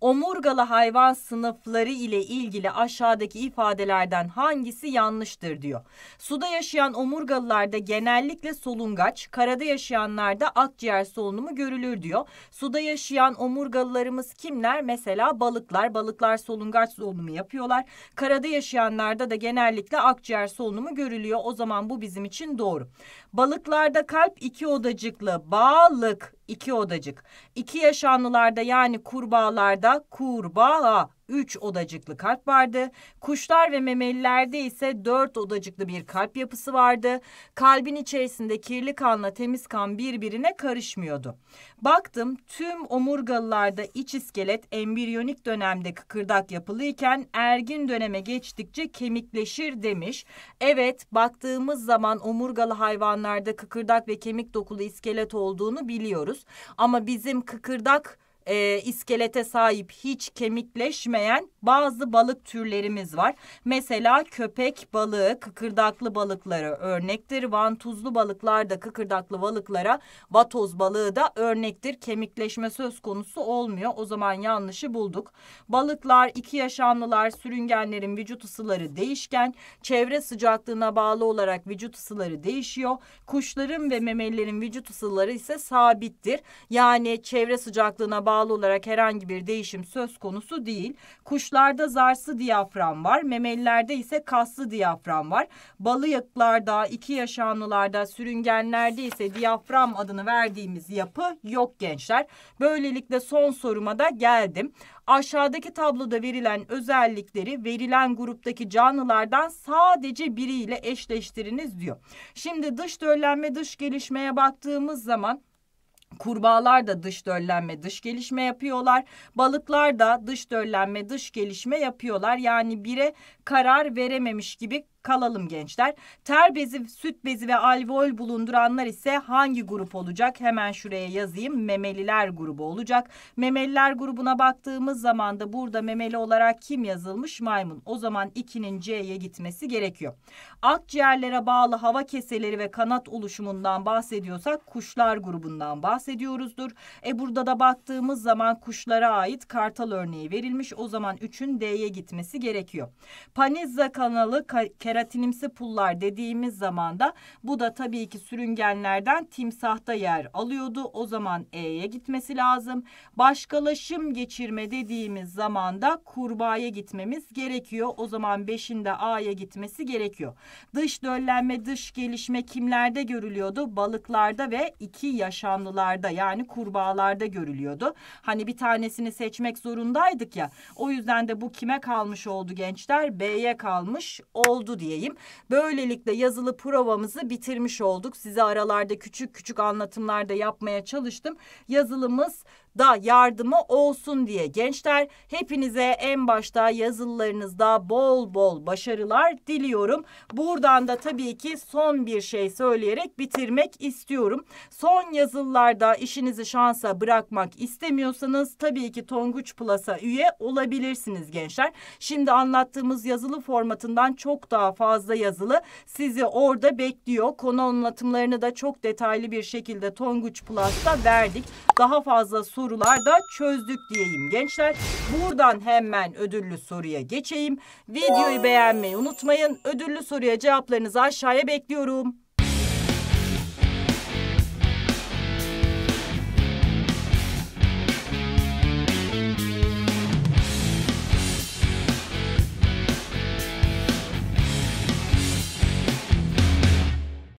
omurgalı hayvan sınıfları ile ilgili aşağıdaki ifadelerden hangisi yanlıştır diyor. Suda yaşayan omurgalılarda genellikle solungaç, karada yaşayanlarda akciğer solunumu görülür diyor. Suda yaşayan omurgalılarımız kimler? Mesela balıklar. Balıklar solungaç solunumu yapıyorlar. Karada yaşayanlarda da genellikle akciğer solunumu görülüyor. O zaman bu bizim için doğru. Balıklarda kalp iki odacıklı. Balık iki odacık. İki yaşanlılarda yani kurbağalarda kuşlarda kurbağala 3 odacıklı kalp vardı. Kuşlar ve memelilerde ise 4 odacıklı bir kalp yapısı vardı. Kalbin içerisinde kirli kanla temiz kan birbirine karışmıyordu. Baktım tüm omurgalılarda iç iskelet embriyonik dönemde kıkırdak yapılıyken ergin döneme geçtikçe kemikleşir demiş. Evet baktığımız zaman omurgalı hayvanlarda kıkırdak ve kemik dokulu iskelet olduğunu biliyoruz. Ama bizim kıkırdak e, iskelete sahip hiç kemikleşmeyen bazı balık türlerimiz var. Mesela köpek balığı kıkırdaklı balıkları örnektir. Vantuzlu balıklar da kıkırdaklı balıklara vatoz balığı da örnektir. Kemikleşme söz konusu olmuyor. O zaman yanlışı bulduk. Balıklar, iki yaşamlılar, sürüngenlerin vücut ısıları değişken. Çevre sıcaklığına bağlı olarak vücut ısıları değişiyor. Kuşların ve memelilerin vücut ısıları ise sabittir. Yani çevre sıcaklığına bağlı bağlı olarak herhangi bir değişim söz konusu değil. Kuşlarda zarsı diyafram var. Memelilerde ise kaslı diyafram var. Balıklarda, iki yaşanlılarda, sürüngenlerde ise diyafram adını verdiğimiz yapı yok gençler. Böylelikle son soruma da geldim. Aşağıdaki tabloda verilen özellikleri verilen gruptaki canlılardan sadece biriyle eşleştiriniz diyor. Şimdi dış döllenme dış gelişmeye baktığımız zaman Kurbağalar da dış döllenme, dış gelişme yapıyorlar. Balıklar da dış döllenme, dış gelişme yapıyorlar. Yani bire karar verememiş gibi kalalım gençler. Ter bezi, süt bezi ve alveol bulunduranlar ise hangi grup olacak? Hemen şuraya yazayım. Memeliler grubu olacak. Memeliler grubuna baktığımız zaman da burada memeli olarak kim yazılmış? Maymun. O zaman 2'nin C'ye gitmesi gerekiyor. Akciğerlere bağlı hava keseleri ve kanat oluşumundan bahsediyorsak kuşlar grubundan bahsediyoruzdur. E burada da baktığımız zaman kuşlara ait kartal örneği verilmiş. O zaman 3'ün D'ye gitmesi gerekiyor. Panizza kanalı ke keratinimsi pullar dediğimiz zaman da bu da tabii ki sürüngenlerden timsahta yer alıyordu. O zaman E'ye gitmesi lazım. Başkalaşım geçirme dediğimiz zaman da kurbağaya gitmemiz gerekiyor. O zaman 5'in de A'ya gitmesi gerekiyor. Dış döllenme, dış gelişme kimlerde görülüyordu? Balıklarda ve iki yaşamlılarda yani kurbağalarda görülüyordu. Hani bir tanesini seçmek zorundaydık ya. O yüzden de bu kime kalmış oldu gençler? B'ye kalmış oldu diye diyeyim. Böylelikle yazılı provamızı bitirmiş olduk. Size aralarda küçük küçük anlatımlarda yapmaya çalıştım. Yazılımız da yardımı olsun diye gençler hepinize en başta yazılarınızda bol bol başarılar diliyorum. Buradan da tabii ki son bir şey söyleyerek bitirmek istiyorum. Son yazılarda işinizi şansa bırakmak istemiyorsanız tabii ki Tonguç Plus'a üye olabilirsiniz gençler. Şimdi anlattığımız yazılı formatından çok daha fazla yazılı sizi orada bekliyor. Konu anlatımlarını da çok detaylı bir şekilde Tonguç Plus'ta verdik. Daha fazla soru sorularda çözdük diyeyim gençler. Buradan hemen ödüllü soruya geçeyim. Videoyu beğenmeyi unutmayın. Ödüllü soruya cevaplarınızı aşağıya bekliyorum.